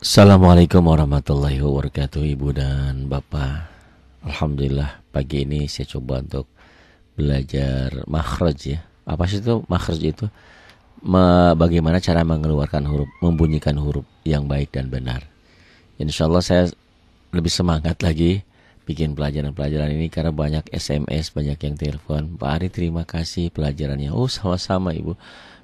Assalamualaikum warahmatullahi wabarakatuh Ibu dan Bapak Alhamdulillah pagi ini saya coba untuk belajar makhraj ya Apa sih itu makhraj itu? bagaimana cara mengeluarkan huruf, membunyikan huruf yang baik dan benar Insya Allah saya lebih semangat lagi bikin pelajaran-pelajaran ini karena banyak SMS, banyak yang telepon Pak Ari terima kasih pelajarannya Oh sama-sama Ibu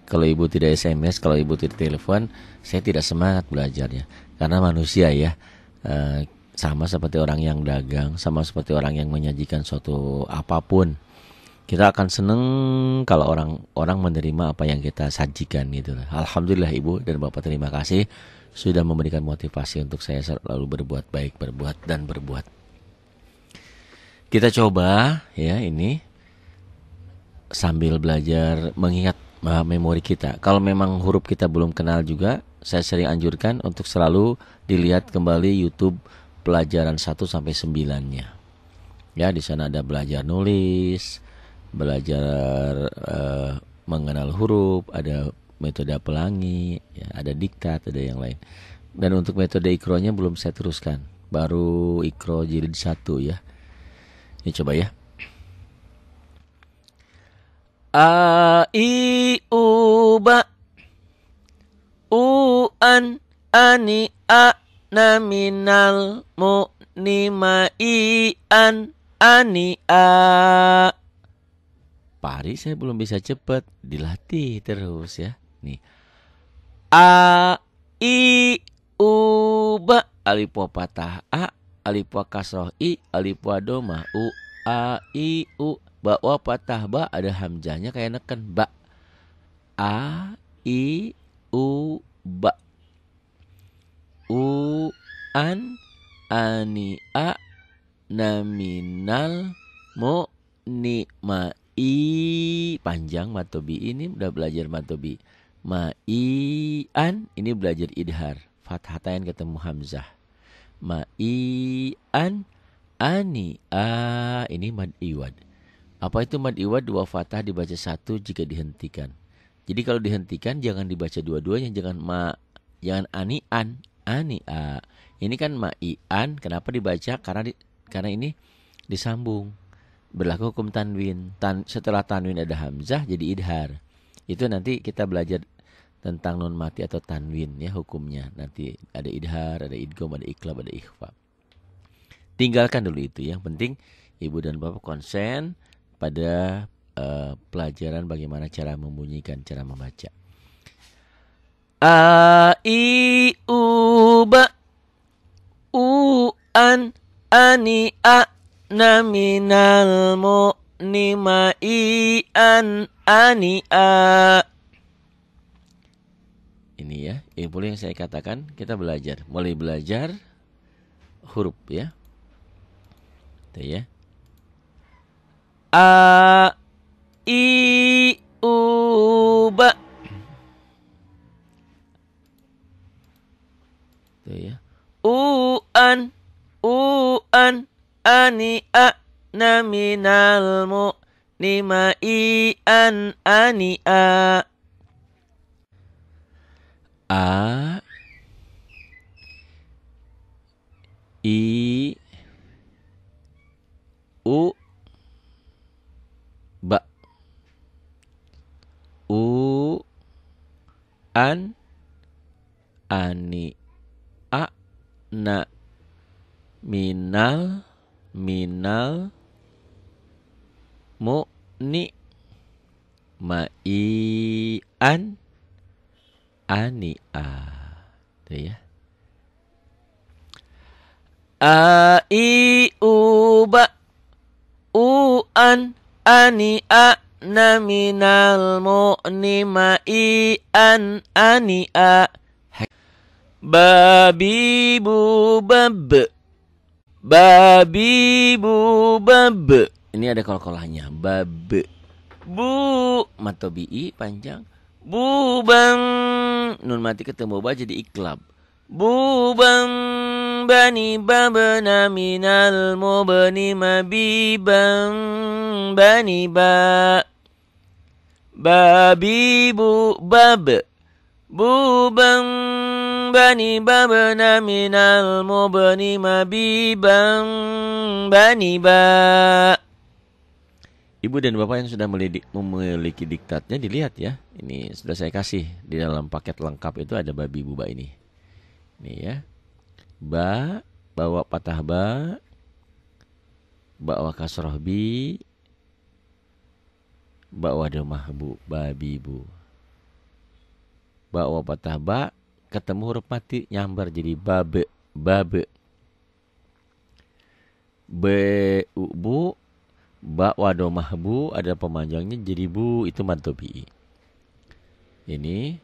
kalau ibu tidak SMS, kalau ibu tidak telepon, saya tidak semangat belajarnya karena manusia ya e, sama seperti orang yang dagang, sama seperti orang yang menyajikan suatu apapun. Kita akan seneng kalau orang-orang menerima apa yang kita sajikan gitu. Alhamdulillah Ibu dan Bapak terima kasih sudah memberikan motivasi untuk saya selalu berbuat baik, berbuat dan berbuat. Kita coba ya ini sambil belajar mengingat memori kita. Kalau memang huruf kita belum kenal juga, saya sering anjurkan untuk selalu dilihat kembali YouTube pelajaran 1 sampai 9-nya. Ya, di sana ada belajar nulis, belajar uh, mengenal huruf, ada metode pelangi, ya, ada diktat, ada yang lain. Dan untuk metode ikronya belum saya teruskan, baru ikro jilid 1 ya. Ini coba ya. A i u ba u an ani a na minal mu ni ma i an ani a pari saya belum bisa cepat dilatih terus ya nih a i u ba alif patah a alif kasroh i alif domah u a i u ba wa patah ba ada hamzahnya kayak neken ba a i u ba u an ani a naminal mo ni ma i panjang matobi ini udah belajar matobi ma i an ini belajar idhar fathatain ketemu hamzah ma i an ani a ini mad iwad apa itu mad iwad dua fathah dibaca satu jika dihentikan jadi kalau dihentikan jangan dibaca dua-duanya, jangan ma, jangan ani an, ani a. Ini kan ma i an, kenapa dibaca? Karena di, karena ini disambung. Berlaku hukum tanwin. Tan, setelah tanwin ada hamzah jadi idhar. Itu nanti kita belajar tentang non mati atau tanwin ya hukumnya. Nanti ada idhar, ada idgom, ada iklab, ada ikhfa. Tinggalkan dulu itu yang penting ibu dan bapak konsen pada uh, pelajaran bagaimana cara membunyikan cara membaca. A i u ba u an ani a na minal mu ni ma i an ani a ini ya yang yang saya katakan kita belajar mulai belajar huruf ya itu ya a i u ba tuh ya u an u an ani a na minal mu nima i an ani a a i u u an ani a na minal minal mu ni ma i an ani a Tuh ya a i u ba u an ani a na minal ma'i an ania babi bu bab babi bu bab ini ada kol-kolahnya bab bu matobi panjang bu bang nun mati ketemu ba jadi iklab bu bang bani babna minal mu'ni mabi bang bani ba babi bu bab bang bani babna bani mubni bang bani ba Ibu dan bapak yang sudah memiliki diktatnya dilihat ya. Ini sudah saya kasih di dalam paket lengkap itu ada babi buba ini. Ini ya. Ba bawa patah ba bawa kasroh bi Bakwa domah mahbu babi bu. Bakwa patah ba ketemu huruf mati nyambar jadi babe babe. Be u, bu ba domah mahbu ada pemanjangnya jadi bu itu mantopi. Ini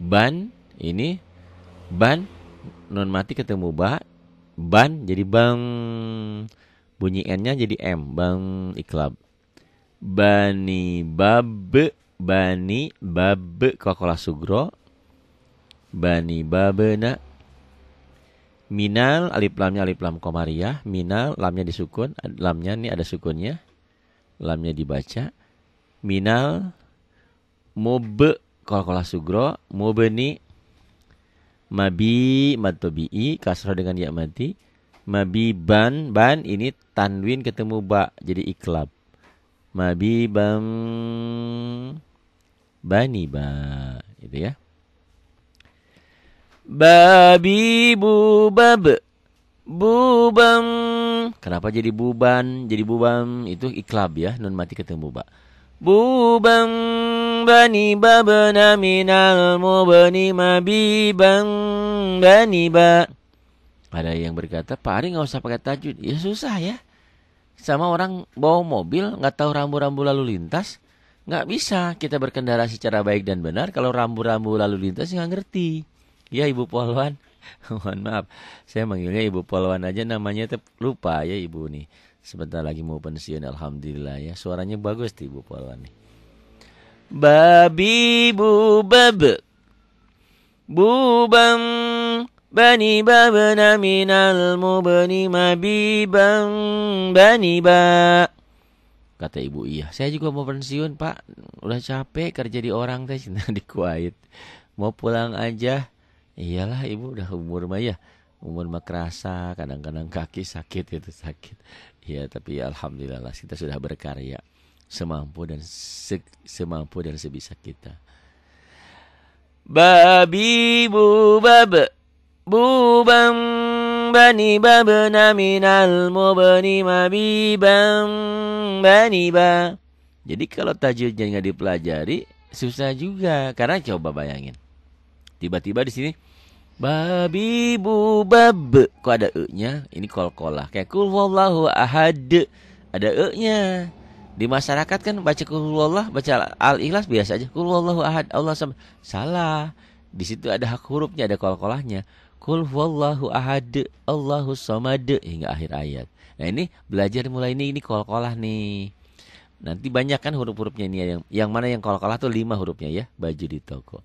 ban ini ban non mati ketemu ba ban jadi bang bunyi n-nya jadi m bang iklab Bani Babe Bani Babe Kokola Sugro Bani nak. Minal alif lamnya alif lam komariah Minal lamnya disukun Lamnya ini ada sukunnya Lamnya dibaca Minal Mobe Kokola Sugro Mobe nih. Mabi i kasroh dengan ya mati Mabi ban ban ini tanwin ketemu ba jadi iklab mabibam ba itu ya babi bubab bubam kenapa jadi buban jadi bubam itu iklab ya non mati ketemu ba bubam bani babna minal mubani mabibang bani ba ada yang berkata Pak Ari nggak usah pakai tajwid ya susah ya sama orang bawa mobil nggak tahu rambu-rambu lalu lintas nggak bisa kita berkendara secara baik dan benar kalau rambu-rambu lalu lintas nggak ngerti ya ibu polwan mohon maaf saya manggilnya ibu polwan aja namanya tep lupa ya ibu nih sebentar lagi mau pensiun alhamdulillah ya suaranya bagus tuh ibu polwan nih babi bu bab bu bang بني بابنا من bani مبيبا bani ba kata ibu iya saya juga mau pensiun pak udah capek kerja di orang teh di Kuwait mau pulang aja iyalah ibu udah umur mah ya umur mah kerasa kadang-kadang kaki sakit itu sakit ya tapi alhamdulillah lah kita sudah berkarya semampu dan se semampu dan sebisa kita babi bu bab محبوبا بني ببنا من المبني مبيبا با jadi kalau tajwidnya nggak dipelajari susah juga karena coba bayangin tiba-tiba di sini babi bubab kok ada e-nya ini kol-kolah kayak kul wallahu ahad ada e-nya di masyarakat kan baca kulwullah baca al ikhlas biasa aja kulwullahu ahad Allah sama salah di situ ada hak hurufnya ada kol-kolahnya Kul wallahu ahad, Allahu samad hingga akhir ayat. Nah ini belajar mulai ini ini kol-kolah nih. Nanti banyak kan huruf-hurufnya ini ya. yang yang mana yang kol-kolah tuh lima hurufnya ya. Baju di toko,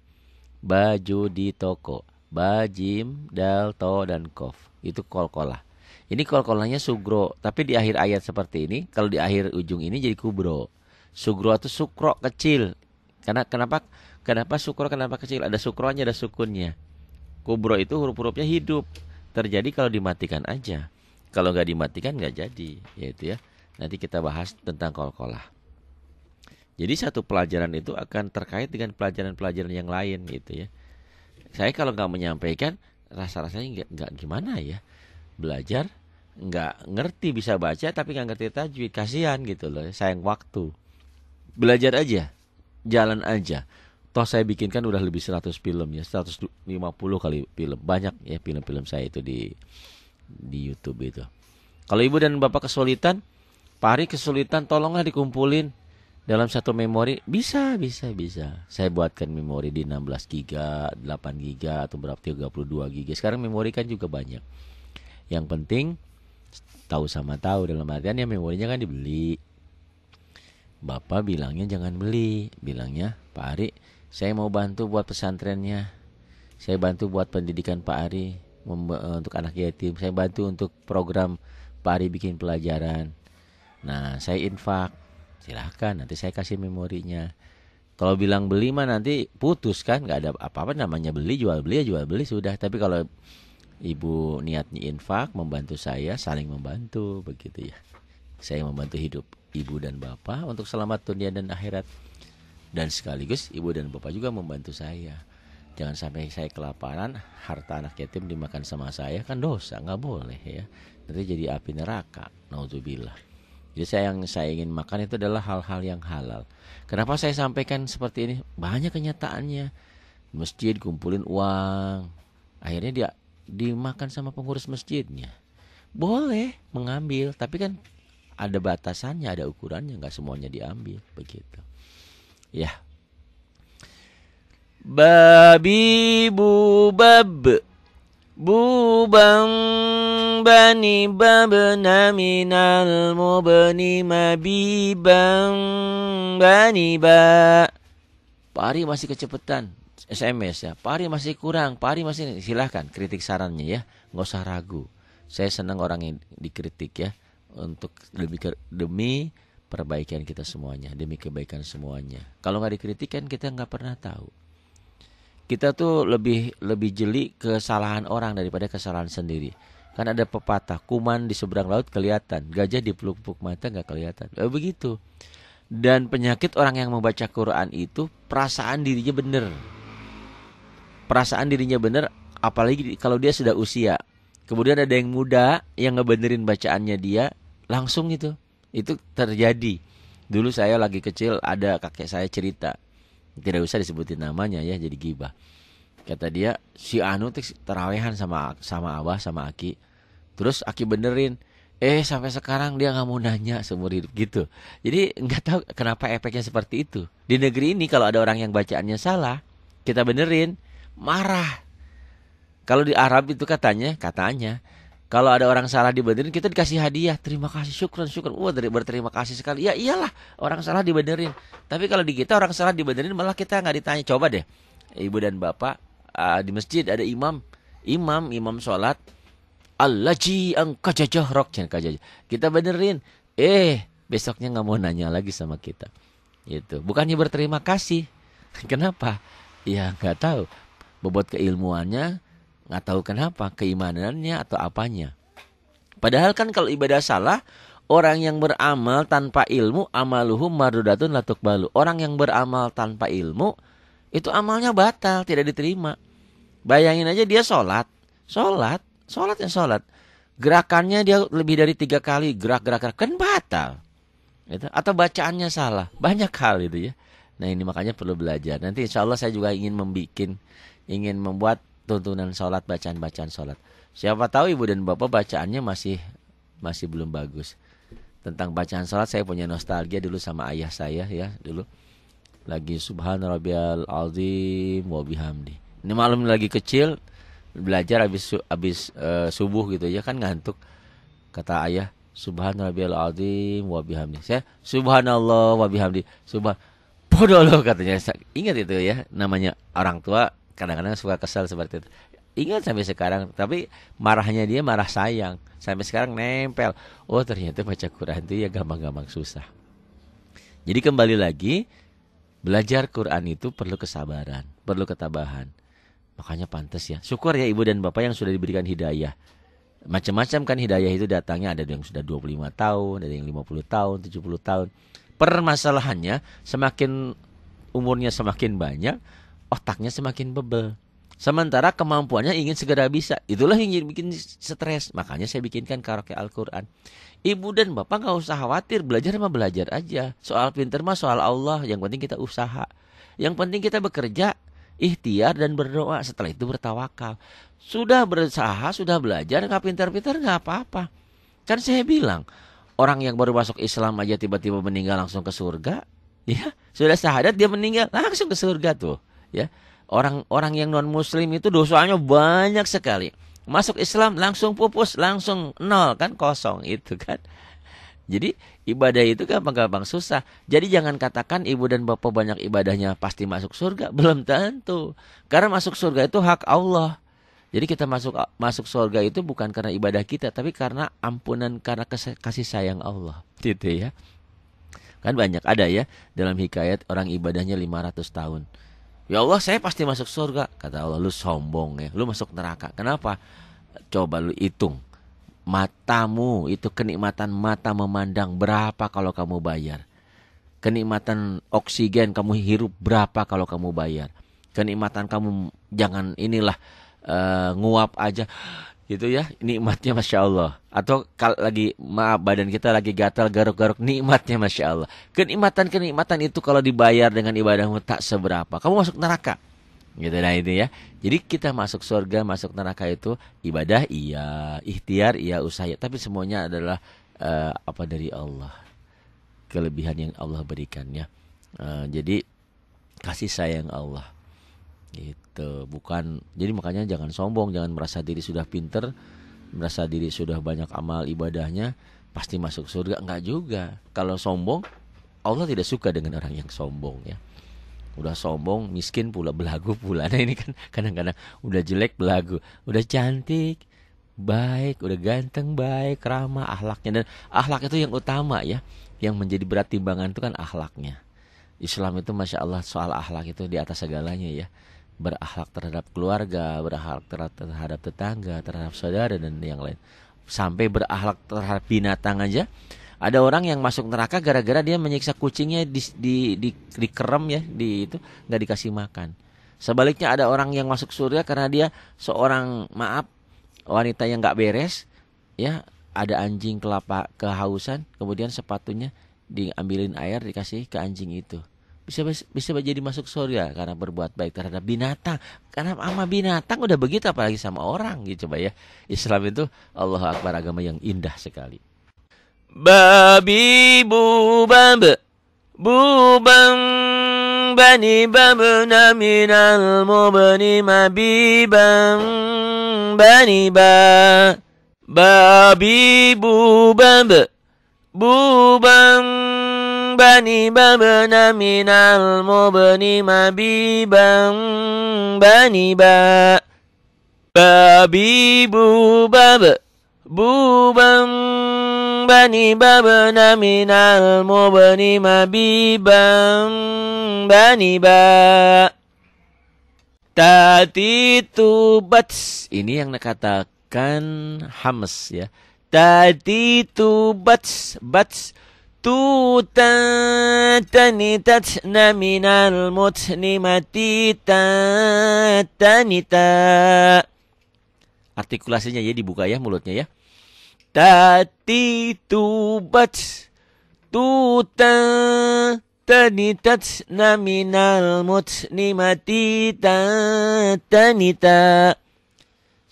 baju di toko, bajim, dal, to dan kof itu kol-kolah. Ini kol-kolahnya sugro, tapi di akhir ayat seperti ini kalau di akhir ujung ini jadi kubro. Sugro atau sukro kecil. Karena kenapa kenapa sukro kenapa kecil? Ada sukronya ada sukunnya kubro itu huruf-hurufnya hidup. Terjadi kalau dimatikan aja. Kalau nggak dimatikan nggak jadi, yaitu ya. Nanti kita bahas tentang kol-kolah Jadi satu pelajaran itu akan terkait dengan pelajaran-pelajaran yang lain gitu ya. Saya kalau nggak menyampaikan, rasa-rasanya nggak nggak gimana ya. Belajar nggak ngerti bisa baca tapi nggak ngerti tajwid kasihan gitu loh sayang waktu belajar aja jalan aja toh saya bikinkan udah lebih 100 film ya 150 kali film banyak ya film-film saya itu di di YouTube itu kalau ibu dan bapak kesulitan pari kesulitan tolonglah dikumpulin dalam satu memori bisa bisa bisa saya buatkan memori di 16 giga 8 giga atau berapa 32 giga sekarang memori kan juga banyak yang penting tahu sama tahu dalam artian ya memorinya kan dibeli bapak bilangnya jangan beli bilangnya Pak Ari saya mau bantu buat pesantrennya. Saya bantu buat pendidikan Pak Ari eh, untuk anak yatim. Saya bantu untuk program Pak Ari bikin pelajaran. Nah, saya infak. Silahkan nanti saya kasih memorinya. Kalau bilang beli mah nanti putus kan nggak ada apa-apa namanya beli jual beli ya jual beli sudah. Tapi kalau ibu niatnya infak membantu saya saling membantu begitu ya. Saya membantu hidup ibu dan bapak untuk selamat dunia dan akhirat. Dan sekaligus ibu dan bapak juga membantu saya. Jangan sampai saya kelaparan, harta anak yatim dimakan sama saya kan dosa, nggak boleh ya. Nanti jadi api neraka, naudzubillah. Jadi saya yang saya ingin makan itu adalah hal-hal yang halal. Kenapa saya sampaikan seperti ini? Banyak kenyataannya. Masjid kumpulin uang, akhirnya dia dimakan sama pengurus masjidnya. Boleh mengambil, tapi kan ada batasannya, ada ukurannya, nggak semuanya diambil begitu. Ya. Babi bubab buban bani babna minal mubani mabiban bani ba Pari masih kecepatan SMS ya Pari masih kurang Pari masih silahkan kritik sarannya ya nggak usah ragu saya senang orang yang dikritik ya untuk demi demi perbaikan kita semuanya demi kebaikan semuanya kalau nggak dikritik kan kita nggak pernah tahu kita tuh lebih lebih jeli kesalahan orang daripada kesalahan sendiri kan ada pepatah kuman di seberang laut kelihatan gajah di pelupuk mata nggak kelihatan eh, begitu dan penyakit orang yang membaca Quran itu perasaan dirinya benar perasaan dirinya benar apalagi kalau dia sudah usia kemudian ada yang muda yang ngebenerin bacaannya dia langsung itu itu terjadi dulu saya lagi kecil ada kakek saya cerita tidak usah disebutin namanya ya jadi gibah kata dia si Anu terawehan sama sama abah sama Aki terus Aki benerin eh sampai sekarang dia nggak mau nanya seumur hidup gitu jadi nggak tahu kenapa efeknya seperti itu di negeri ini kalau ada orang yang bacaannya salah kita benerin marah kalau di Arab itu katanya katanya kalau ada orang salah dibenerin, kita dikasih hadiah. Terima kasih, syukur, syukur. Wah, dari berterima kasih sekali. Ya iyalah, orang salah dibenerin. Tapi kalau di kita orang salah dibenerin, malah kita nggak ditanya. Coba deh, ibu dan bapak uh, di masjid ada imam, imam, imam sholat. ji angka jajah rok, Kita benerin. Eh, besoknya nggak mau nanya lagi sama kita. Itu Bukannya berterima kasih. Kenapa? Ya nggak tahu. Bobot keilmuannya, Nggak tahu kenapa, keimanannya atau apanya. Padahal kan kalau ibadah salah, orang yang beramal tanpa ilmu, amaluhum marudatun latuk balu. Orang yang beramal tanpa ilmu, itu amalnya batal, tidak diterima. Bayangin aja dia sholat, sholat, sholat yang sholat. Gerakannya dia lebih dari tiga kali gerak-gerak, kan batal. Gitu. Atau bacaannya salah, banyak hal itu ya. Nah ini makanya perlu belajar. Nanti insya Allah saya juga ingin membuat tuntunan sholat, bacaan-bacaan sholat. Siapa tahu ibu dan bapak bacaannya masih masih belum bagus. Tentang bacaan sholat saya punya nostalgia dulu sama ayah saya ya dulu. Lagi subhan rabbiyal azim wa bihamdi. Ini malam lagi kecil belajar habis habis e, subuh gitu ya kan ngantuk. Kata ayah, subhan rabbiyal azim wa bihamdi. Saya subhanallah wa bihamdi. Subhan bodoh loh katanya. Ingat itu ya namanya orang tua kadang-kadang suka kesel seperti itu ingat sampai sekarang tapi marahnya dia marah sayang sampai sekarang nempel oh ternyata baca Quran itu ya gampang-gampang susah jadi kembali lagi belajar Quran itu perlu kesabaran perlu ketabahan makanya pantas ya syukur ya ibu dan bapak yang sudah diberikan hidayah macam-macam kan hidayah itu datangnya ada yang sudah 25 tahun ada yang 50 tahun 70 tahun permasalahannya semakin umurnya semakin banyak otaknya semakin bebel. Sementara kemampuannya ingin segera bisa. Itulah yang bikin stres. Makanya saya bikinkan karaoke Al-Quran. Ibu dan bapak nggak usah khawatir. Belajar mah belajar aja. Soal pinter mah soal Allah. Yang penting kita usaha. Yang penting kita bekerja. Ikhtiar dan berdoa. Setelah itu bertawakal. Sudah berusaha, sudah belajar. Nggak pinter-pinter nggak apa-apa. Kan saya bilang. Orang yang baru masuk Islam aja tiba-tiba meninggal langsung ke surga. Ya, sudah sahadat dia meninggal langsung ke surga tuh ya orang-orang yang non muslim itu dosanya banyak sekali masuk Islam langsung pupus langsung nol kan kosong itu kan jadi ibadah itu gampang-gampang susah. Jadi jangan katakan ibu dan bapak banyak ibadahnya pasti masuk surga, belum tentu. Karena masuk surga itu hak Allah. Jadi kita masuk masuk surga itu bukan karena ibadah kita, tapi karena ampunan karena kasih sayang Allah. Gitu ya. Kan banyak ada ya dalam hikayat orang ibadahnya 500 tahun. Ya Allah saya pasti masuk surga Kata Allah lu sombong ya Lu masuk neraka Kenapa? Coba lu hitung Matamu itu kenikmatan mata memandang Berapa kalau kamu bayar Kenikmatan oksigen kamu hirup Berapa kalau kamu bayar Kenikmatan kamu jangan inilah uh, Nguap aja gitu ya nikmatnya masya Allah atau kalau lagi maaf badan kita lagi gatal garuk-garuk nikmatnya masya Allah kenikmatan kenikmatan itu kalau dibayar dengan ibadahmu tak seberapa kamu masuk neraka gitu nah ini ya jadi kita masuk surga masuk neraka itu ibadah iya ikhtiar iya usaha iya. tapi semuanya adalah uh, apa dari Allah kelebihan yang Allah berikannya uh, eh, jadi kasih sayang Allah gitu bukan jadi makanya jangan sombong jangan merasa diri sudah pinter merasa diri sudah banyak amal ibadahnya pasti masuk surga enggak juga kalau sombong Allah tidak suka dengan orang yang sombong ya udah sombong miskin pula belagu pula nah ini kan kadang-kadang udah jelek belagu udah cantik baik udah ganteng baik ramah ahlaknya dan ahlak itu yang utama ya yang menjadi berat timbangan itu kan ahlaknya Islam itu masya Allah soal ahlak itu di atas segalanya ya berakhlak terhadap keluarga, berakhlak terhadap tetangga, terhadap saudara dan yang lain. Sampai berakhlak terhadap binatang aja. Ada orang yang masuk neraka gara-gara dia menyiksa kucingnya di di di, di kerem ya, di itu nggak dikasih makan. Sebaliknya ada orang yang masuk surga karena dia seorang maaf wanita yang nggak beres, ya ada anjing kelapa kehausan, kemudian sepatunya diambilin air dikasih ke anjing itu bisa bisa jadi masuk surga karena berbuat baik terhadap binatang karena sama binatang udah begitu apalagi sama orang gitu coba ya Islam itu Allah Akbar agama yang indah sekali babi bubab bubam bani babna minal mubni mabiban bani ba babi bubab bubam bani babna minal mubni bang bani ba babibu bab bang bani babna minal mubni bang bani ba tati tubats ini yang dikatakan Hamas ya tati tubats bats, bats. توتا تنتتن من المتن متيتا تنتا Artikulasinya ya dibuka ya mulutnya ya. Tati tubat tuta tanitat naminal ta, matita tanita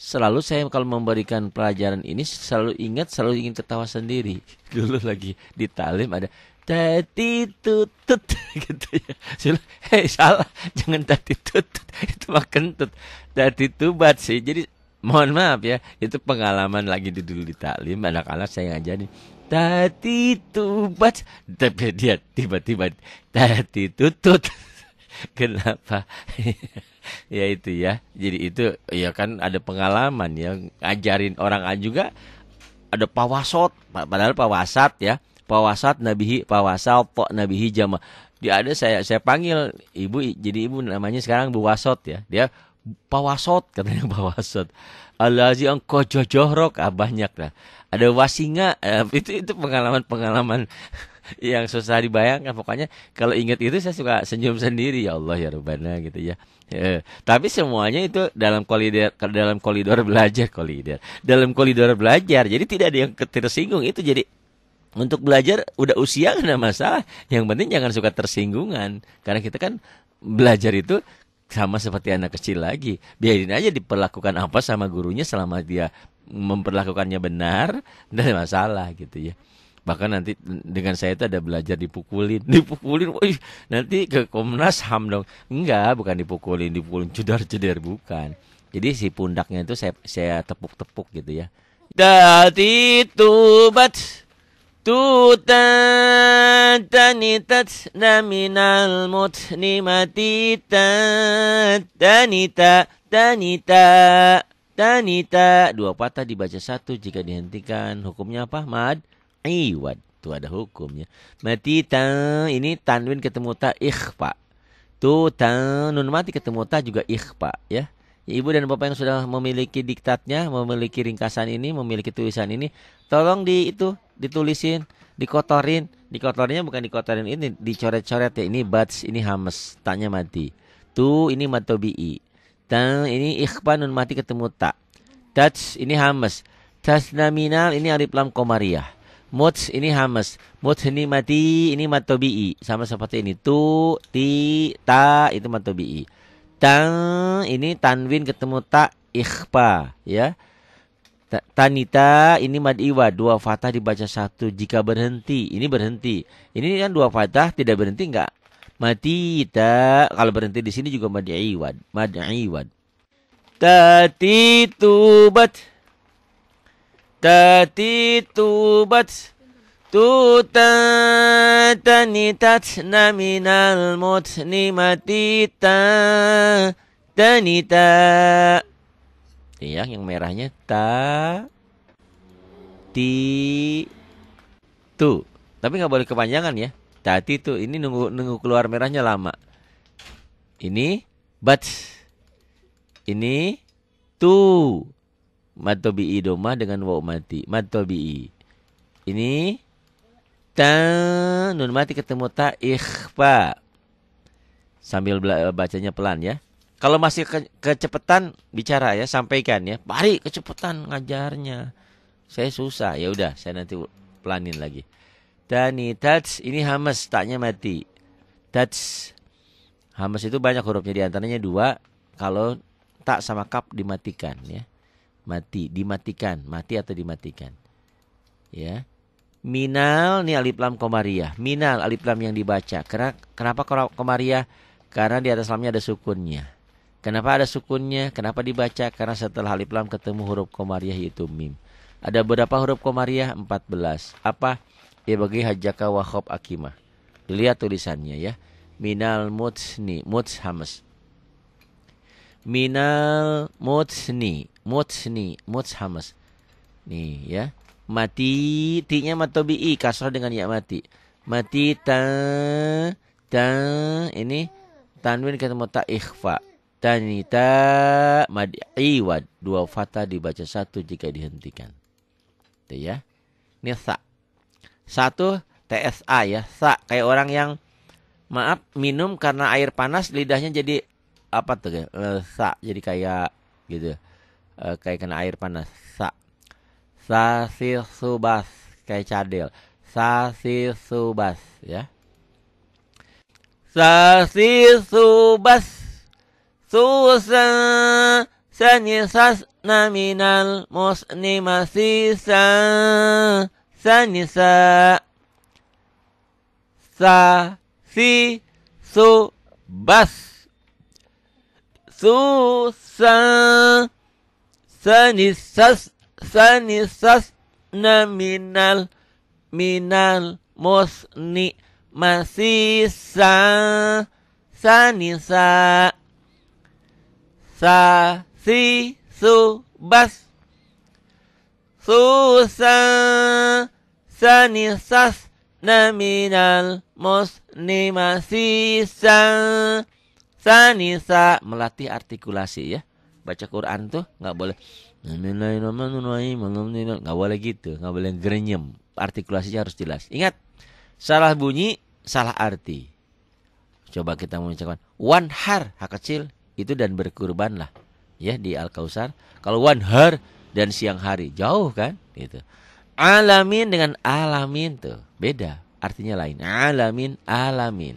selalu saya kalau memberikan pelajaran ini selalu ingat selalu ingin ketawa sendiri dulu lagi di talim ada tati tutut gitu ya Sila, hey, salah jangan tati tutut itu makan tut tati tubat sih jadi mohon maaf ya itu pengalaman lagi di dulu di talim anak-anak saya ngajarin tati tubat tapi dia tiba-tiba tati tutut kenapa ya itu ya jadi itu ya kan ada pengalaman ya ngajarin orang juga ada pawasot padahal pawasat ya pawasat nabihi pawasal pok nabihi jama dia ada saya saya panggil ibu jadi ibu namanya sekarang bu wasot ya dia pawasot katanya pawasot alazi engkau jojohrok ah banyak lah ada wasinga eh, itu itu pengalaman pengalaman yang susah dibayangkan pokoknya kalau ingat itu saya suka senyum sendiri ya Allah ya Rabbana gitu ya e, tapi semuanya itu dalam kolider dalam koridor belajar kolider dalam koridor belajar jadi tidak ada yang tersinggung itu jadi untuk belajar udah usia nggak masalah yang penting jangan suka tersinggungan karena kita kan belajar itu sama seperti anak kecil lagi biarin aja diperlakukan apa sama gurunya selama dia memperlakukannya benar dan masalah gitu ya bahkan nanti dengan saya itu ada belajar dipukulin dipukulin woy, nanti ke Komnas Ham dong enggak bukan dipukulin dipukulin cedar cedar bukan jadi si pundaknya itu saya saya tepuk-tepuk gitu ya dati tubat tutan tanitat naminal mut nimati tanita tanita tanita dua patah dibaca satu jika dihentikan hukumnya apa mad iwad. Itu ada hukumnya. Mati tan ini tanwin ketemu ta ikhfa. Tu tan nun mati ketemu ta juga ikhfa ya. Ibu dan bapak yang sudah memiliki diktatnya, memiliki ringkasan ini, memiliki tulisan ini, tolong di itu ditulisin, dikotorin. Dikotorinnya bukan dikotorin ini, dicoret-coret ya. Ini bats, ini hames, tanya mati. Tu ini matobi'i. Tan ini ikhfa nun mati ketemu ta. Tats ini hames. Tasnaminal nominal ini alif lam komariah mut ini hamas. mut ini mati, ini matobi'i. Sama seperti ini. Tu, ti, ta, itu matobi'i. Tan, ini tanwin ketemu tak ikhfa. Ya. Tanita ini mad iwa dua fatah dibaca satu jika berhenti ini berhenti ini kan dua fatah tidak berhenti enggak mati ta kalau berhenti di sini juga mad iwa mad iwa tati tubat Tati tubat tuta tanitat naminal mutnimatita tanita. Iya, yang merahnya ta ti tu. Tapi nggak boleh kepanjangan ya. Tati tu ini nunggu nunggu keluar merahnya lama. Ini bat. Ini tu. Matobi'i doma dengan waw mati. Matobi'i. Ini ta nun mati ketemu ta ikhfa. Sambil bacanya pelan ya. Kalau masih ke, kecepatan bicara ya, sampaikan ya. Mari kecepatan ngajarnya. Saya susah. Ya udah, saya nanti pelanin lagi. Tani tats ini hamas taknya mati. Tats hamas itu banyak hurufnya di antaranya dua. Kalau tak sama kap dimatikan ya mati dimatikan mati atau dimatikan ya minal nih alif lam komariah minal alif lam yang dibaca karena kenapa komariah karena di atas lamnya ada sukunnya kenapa ada sukunnya kenapa dibaca karena setelah alif lam ketemu huruf komariah yaitu mim ada berapa huruf komariah 14 apa ya bagi hajaka wahab akimah dilihat tulisannya ya minal mutsni muts hamas minal mutsni Mutsni, mutshamas. Nih ya. Mati, tinya i kasrah dengan ya mati. Mati ta ta ini tanwin ketemu ta ikhfa. Tanita iwad Dua fata dibaca satu jika dihentikan. Itu ya. Ini sa. Satu TSA ya. Sa kayak orang yang maaf minum karena air panas lidahnya jadi apa tuh ya sa eh, jadi kayak gitu uh, kayak kena air panas sa sasi subas kayak cadel sasi subas ya sasi subas susan sanisas naminal masisa sanisa sa si su bas su sa sanisas sanisas nominal minal minal musni masih sa sanisa sa si su bas sanisas nominal musni masih sa sanisa melatih artikulasi ya baca Quran tuh nggak boleh nggak boleh gitu nggak boleh grenyem artikulasinya harus jelas ingat salah bunyi salah arti coba kita mengucapkan one har hak kecil itu dan berkurbanlah ya di al kausar kalau one har dan siang hari jauh kan gitu alamin dengan alamin tuh beda artinya lain alamin alamin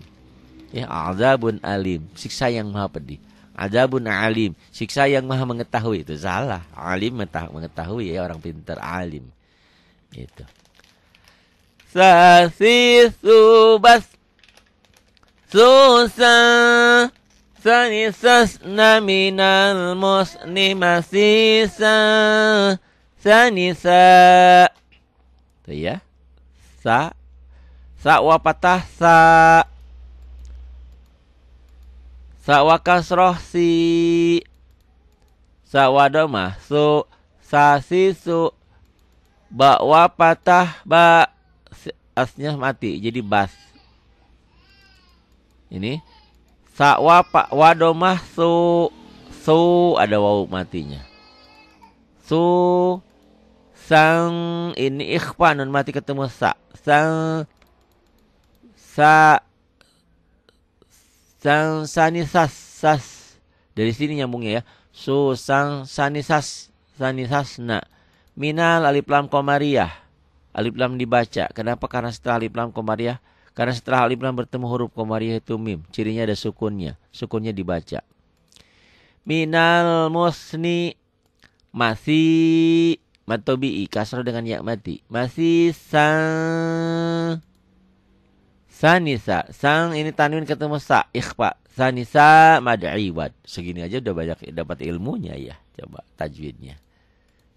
ya azabun alim siksa yang maha pedih Azabun alim. Siksa yang maha mengetahui. Itu salah. Alim mengetahui ya orang pintar. Alim. Itu. Sasi subas. Susan. sanisas minal musni masisa. Sanisa. Itu ya. Sa. Sa wa patah sa. Sawa kasroh si Sawa domah su Sasi su Bakwa patah ba Asnya mati jadi bas Ini Sawa pak wadomah su Su ada wau matinya Su Sang ini ikhfa mati ketemu sa Sang Sa Sansanisas sas. Dari sini nyambungnya ya. Susang sanisas sanisasna. Minal alif lam komariah. Alif lam dibaca. Kenapa? Karena setelah alif lam komariah karena setelah alif lam bertemu huruf komariah itu mim, cirinya ada sukunnya, sukunnya dibaca. Minal musni masih matobi kasar dengan yak mati. Masih sang Sanisa. Sang ini tanwin ketemu sa ikhfa. Sanisa mad'iwad. Segini aja udah banyak dapat ilmunya ya. Coba tajwidnya.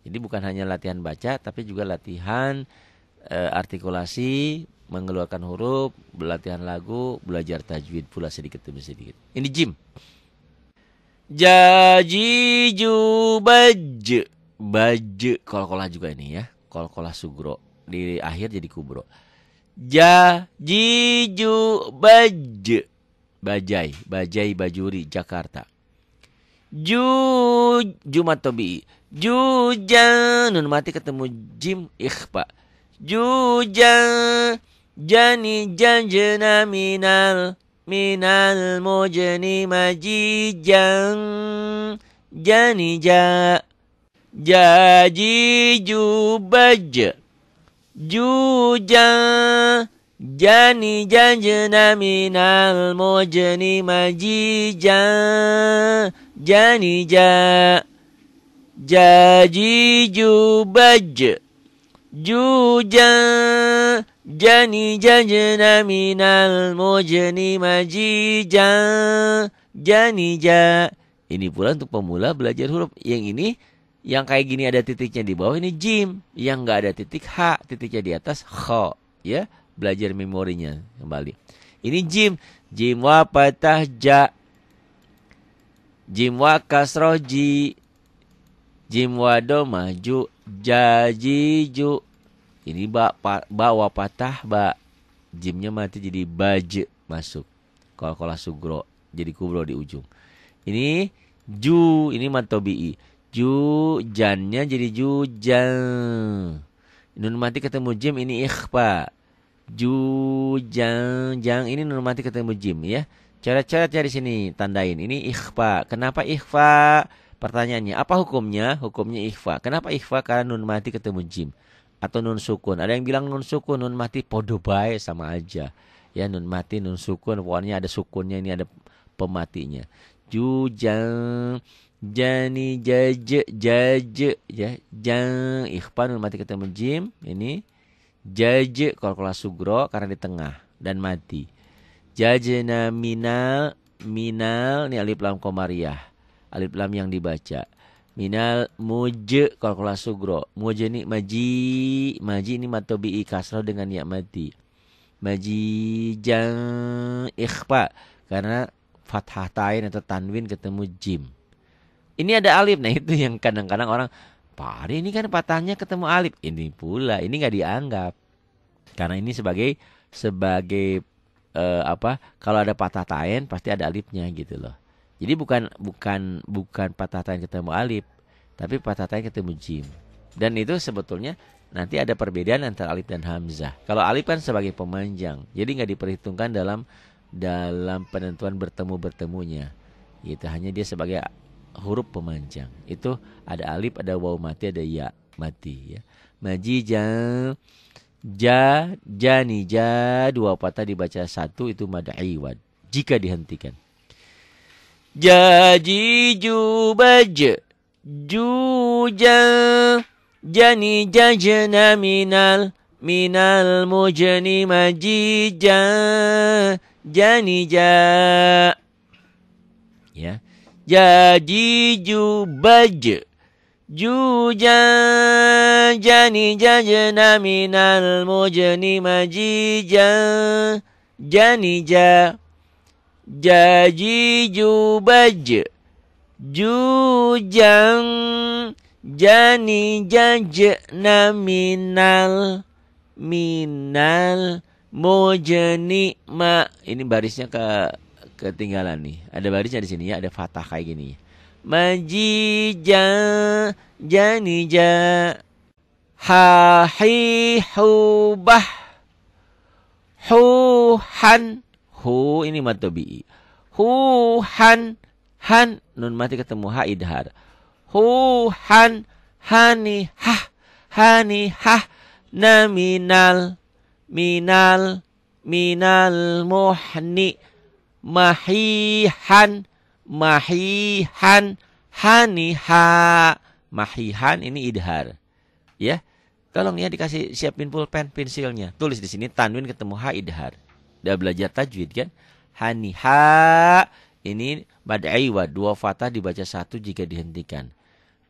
Jadi bukan hanya latihan baca tapi juga latihan e, artikulasi, mengeluarkan huruf, berlatihan lagu, belajar tajwid pula sedikit demi sedikit. Ini Jim. Jaji baj Baj kol-kolah juga ini ya. Kol-kolah sugro. Di akhir jadi kubro ja jiju baj bajai bajai bajuri Jakarta ju Jumat Tobi jujan nun mati ketemu jim ikhfa jujan jani janjena minal minal mujni majijan jani ja jaji baj juja jani janjena minal mojeni majija jani ja jaji jubaj juja jani janjena minal mujni majija jani ja ini pula untuk pemula belajar huruf yang ini yang kayak gini ada titiknya di bawah ini jim, yang nggak ada titik h, titiknya di atas kho, ya. Belajar memorinya kembali. Ini jim, jim wa patah ja. Jim wa kasroh ji. Jim wa do maju jaji ju. Ini ba, pa, ba wa patah ba. Jimnya mati jadi baj masuk. Kalau kola sugro jadi kubro di ujung. Ini ju ini matobi'i. Jujannya jadi jujan. Nun mati ketemu jim ini ikhfa. Jujan jang ini nun mati ketemu jim ya. cara cara cari sini tandain. Ini ikhfa. Kenapa ikhfa? Pertanyaannya, apa hukumnya? Hukumnya ikhfa. Kenapa ikhfa? Karena nun mati ketemu jim atau nun sukun. Ada yang bilang nun sukun, nun mati podobai sama aja. Ya nun mati, nun sukun, pokoknya ada sukunnya ini ada pematinya. Jujang jani jaj jaj ya jang ikhfan mati ketemu jim ini jaj kalau sugro karena di tengah dan mati Jajena minal minal ni alif lam komariah alif lam yang dibaca minal muj kalau sugro muj ini maji maji ini matobi kasro dengan ya mati maji jang ikhfa karena fathah tain atau tanwin ketemu jim ini ada alif. Nah itu yang kadang-kadang orang, Pak ini kan patahnya ketemu alif. Ini pula, ini nggak dianggap. Karena ini sebagai sebagai eh, apa? Kalau ada patah tain pasti ada alifnya gitu loh. Jadi bukan bukan bukan patah tain ketemu alif, tapi patah tain ketemu jim. Dan itu sebetulnya nanti ada perbedaan antara alif dan hamzah. Kalau alif kan sebagai pemanjang, jadi nggak diperhitungkan dalam dalam penentuan bertemu bertemunya. Itu hanya dia sebagai huruf pemanjang. Itu ada alif, ada waw mati, ada ya mati ya. maji ja jani ja dua patah dibaca satu itu mad iwad jika dihentikan. Jaji jubaj juja jani jajna minal minal mujani majija jani ja ya jajiju baj jujang jani jajna minal mujni majija jani ja jajiju baj jujang jani jajna minal minal mujni ma ini barisnya ke ketinggalan nih. Ada barisnya di sini ya, ada fathah kayak gini. Majija janija hahi hubah huhan hu ini matobi. Huhan han nun mati ketemu ha idhar. Huhan hani ha hani ha naminal minal minal muhni mahihan mahihan haniha mahihan ini idhar ya tolong ya dikasih siapin pulpen pensilnya tulis di sini tanwin ketemu ha idhar udah belajar tajwid kan haniha ini mad dua fatah dibaca satu jika dihentikan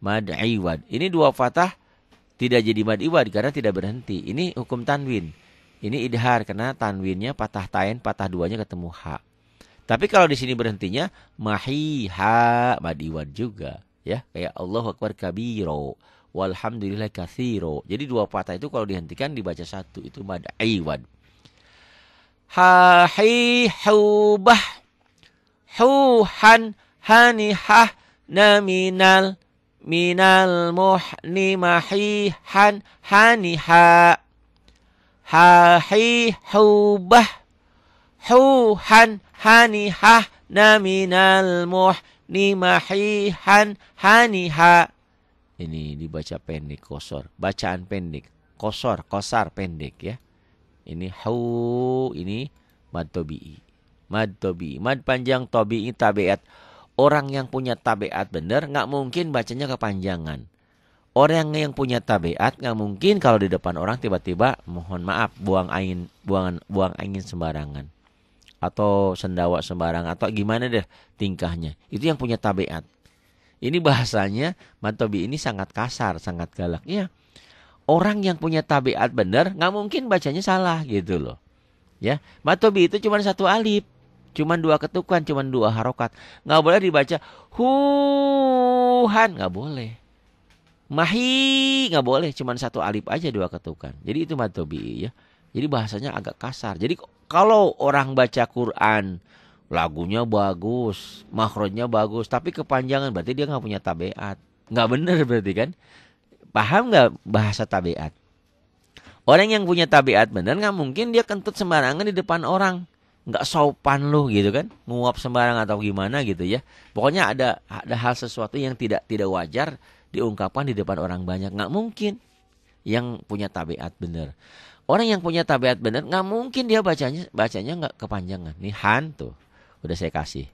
mad ini dua fatah tidak jadi mad karena tidak berhenti ini hukum tanwin ini idhar karena tanwinnya patah tain patah duanya ketemu ha tapi kalau di sini berhentinya mahiha madiwan juga ya kayak Allah akbar kabiro walhamdulillah kathiro. Jadi dua patah itu kalau dihentikan dibaca satu itu madiwan. iwan. Ha hi hubah huhan hanihah naminal minal muhni mahihan haniha ha hi hubah huhan hanihah naminal muhnimahihan haniha. Ini dibaca pendek kosor. Bacaan pendek. Kosor, kosar, pendek ya. Ini hau, ini mad tobi Mad tobi Mad panjang tobi'i tabiat. Orang yang punya tabiat benar nggak mungkin bacanya kepanjangan. Orang yang punya tabiat nggak mungkin kalau di depan orang tiba-tiba mohon maaf buang angin buangan buang angin sembarangan atau sendawa sembarang atau gimana deh tingkahnya. Itu yang punya tabiat. Ini bahasanya Mantobi ini sangat kasar, sangat galak. Ya, orang yang punya tabiat benar nggak mungkin bacanya salah gitu loh. Ya, Mantobi itu cuma satu alif, cuma dua ketukan, cuma dua harokat. Nggak boleh dibaca huhan, nggak boleh. Mahi nggak boleh, cuma satu alif aja dua ketukan. Jadi itu Mantobi ya. Jadi bahasanya agak kasar. Jadi kalau orang baca Quran lagunya bagus, makronya bagus, tapi kepanjangan berarti dia nggak punya tabiat. Nggak bener berarti kan? Paham nggak bahasa tabiat? Orang yang punya tabiat bener nggak mungkin dia kentut sembarangan di depan orang. Nggak sopan lu gitu kan? Nguap sembarangan atau gimana gitu ya. Pokoknya ada ada hal sesuatu yang tidak tidak wajar diungkapkan di depan orang banyak nggak mungkin yang punya tabiat bener. Orang yang punya tabiat benar nggak mungkin dia bacanya bacanya nggak kepanjangan. Nih han tuh udah saya kasih.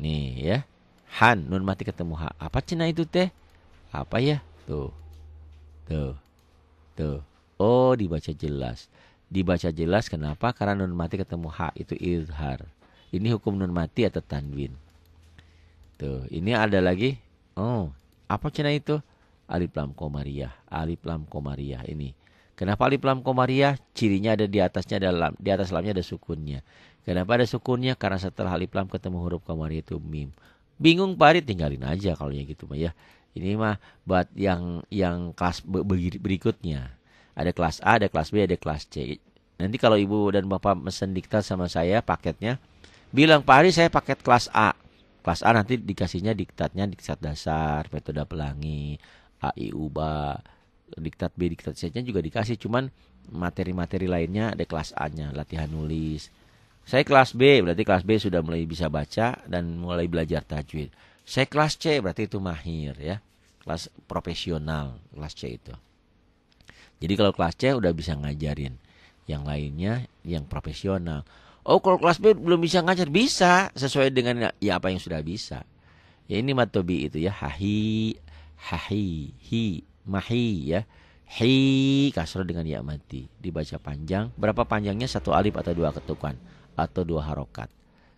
Nih ya. Han nun mati ketemu ha. Apa cina itu teh? Apa ya? Tuh. Tuh. Tuh. Oh, dibaca jelas. Dibaca jelas kenapa? Karena nun mati ketemu ha itu izhar. Ini hukum nun mati atau tanwin. Tuh, ini ada lagi. Oh, apa cina itu? Alif lam komariah. Alif lam komariah ini. Kenapa alif lam komariah? Cirinya ada di atasnya ada lam, di atas lamnya ada sukunnya. Kenapa ada sukunnya? Karena setelah alif lam ketemu huruf komariah itu mim. Bingung Pak Ari tinggalin aja kalau yang gitu mah ya. Ini mah buat yang yang kelas berikutnya. Ada kelas A, ada kelas B, ada kelas C. Nanti kalau ibu dan bapak mesen diktat sama saya paketnya, bilang Pak Ari saya paket kelas A. Kelas A nanti dikasihnya diktatnya diktat dasar, metode pelangi, A I U B diktat B diktat C-nya juga dikasih cuman materi-materi lainnya ada kelas A-nya latihan nulis saya kelas B berarti kelas B sudah mulai bisa baca dan mulai belajar tajwid saya kelas C berarti itu mahir ya kelas profesional kelas C itu jadi kalau kelas C udah bisa ngajarin yang lainnya yang profesional oh kalau kelas B belum bisa ngajar bisa sesuai dengan ya apa yang sudah bisa ya ini matobi itu ya hahi hahi hi mahi ya. Hi kasro dengan ya mati dibaca panjang. Berapa panjangnya satu alif atau dua ketukan atau dua harokat.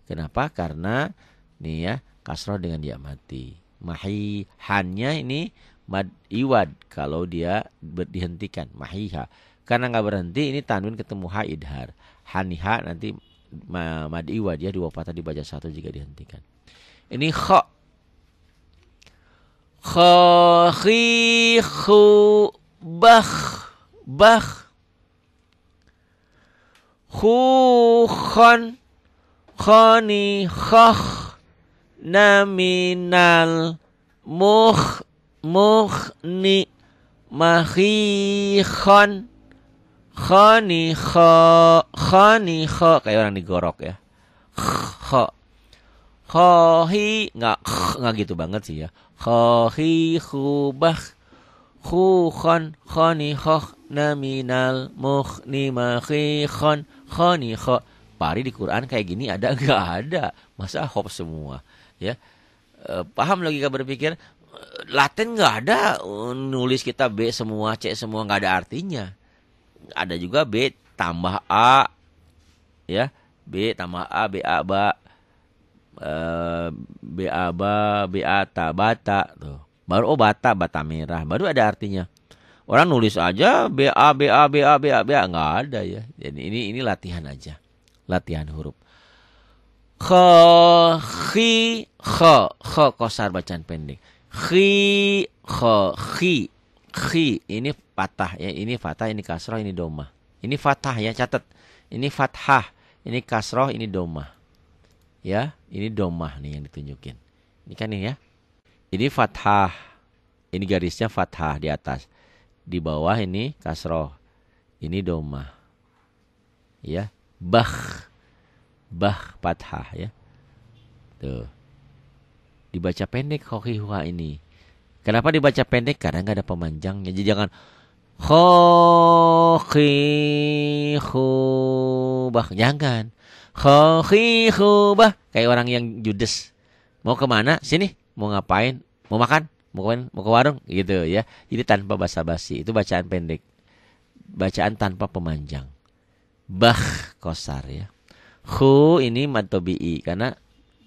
Kenapa? Karena nih ya kasro dengan ya mati. Mahi hanya ini mad iwad kalau dia dihentikan mahiha. Karena nggak berhenti ini tanwin ketemu ha idhar. Haniha nanti mad iwad ya dua patah dibaca satu jika dihentikan. Ini kok kha khi khu bakh bakh khu khan khoni khakh naminal mukh mukhni khan khani kha khani kha kayak orang digorok ya kha kha hi nggak nggak gitu banget sih ya Khohi khu khon khoni khokh naminal mukhni khon khoni khokh Pari di Quran kayak gini ada nggak ada masa hop semua ya eh, Paham lagi logika berpikir eh, Latin nggak ada nulis kita B semua C semua nggak ada artinya ada juga B tambah A ya B tambah A B A ba uh, eh, Beaba, Beata, Bata tuh. Baru oh Bata, Bata merah, baru ada artinya. Orang nulis aja B A B A B A B A B A nggak ada ya. Jadi ini ini latihan aja, latihan huruf. kh khi, kh kh kosar bacaan pendek. Khi, kh khi, khi. Ini fatah ya. Ini fatah, ini kasroh, ini domah. Ini fatah ya, catat. Ini fathah, ini kasroh, ini domah ya ini domah nih yang ditunjukin ini kan nih ya ini fathah ini garisnya fathah di atas di bawah ini kasroh ini domah ya bah bah fathah ya tuh dibaca pendek khokihwa ini kenapa dibaca pendek karena nggak ada pemanjangnya jadi jangan bah jangan Khokhihubah. Kayak orang yang judes. Mau kemana? Sini. Mau ngapain? Mau makan? Mau kemana? Mau ke warung? Gitu ya. Jadi tanpa basa-basi. Itu bacaan pendek. Bacaan tanpa pemanjang. Bah kosar ya. Khu ini matobi'i. Karena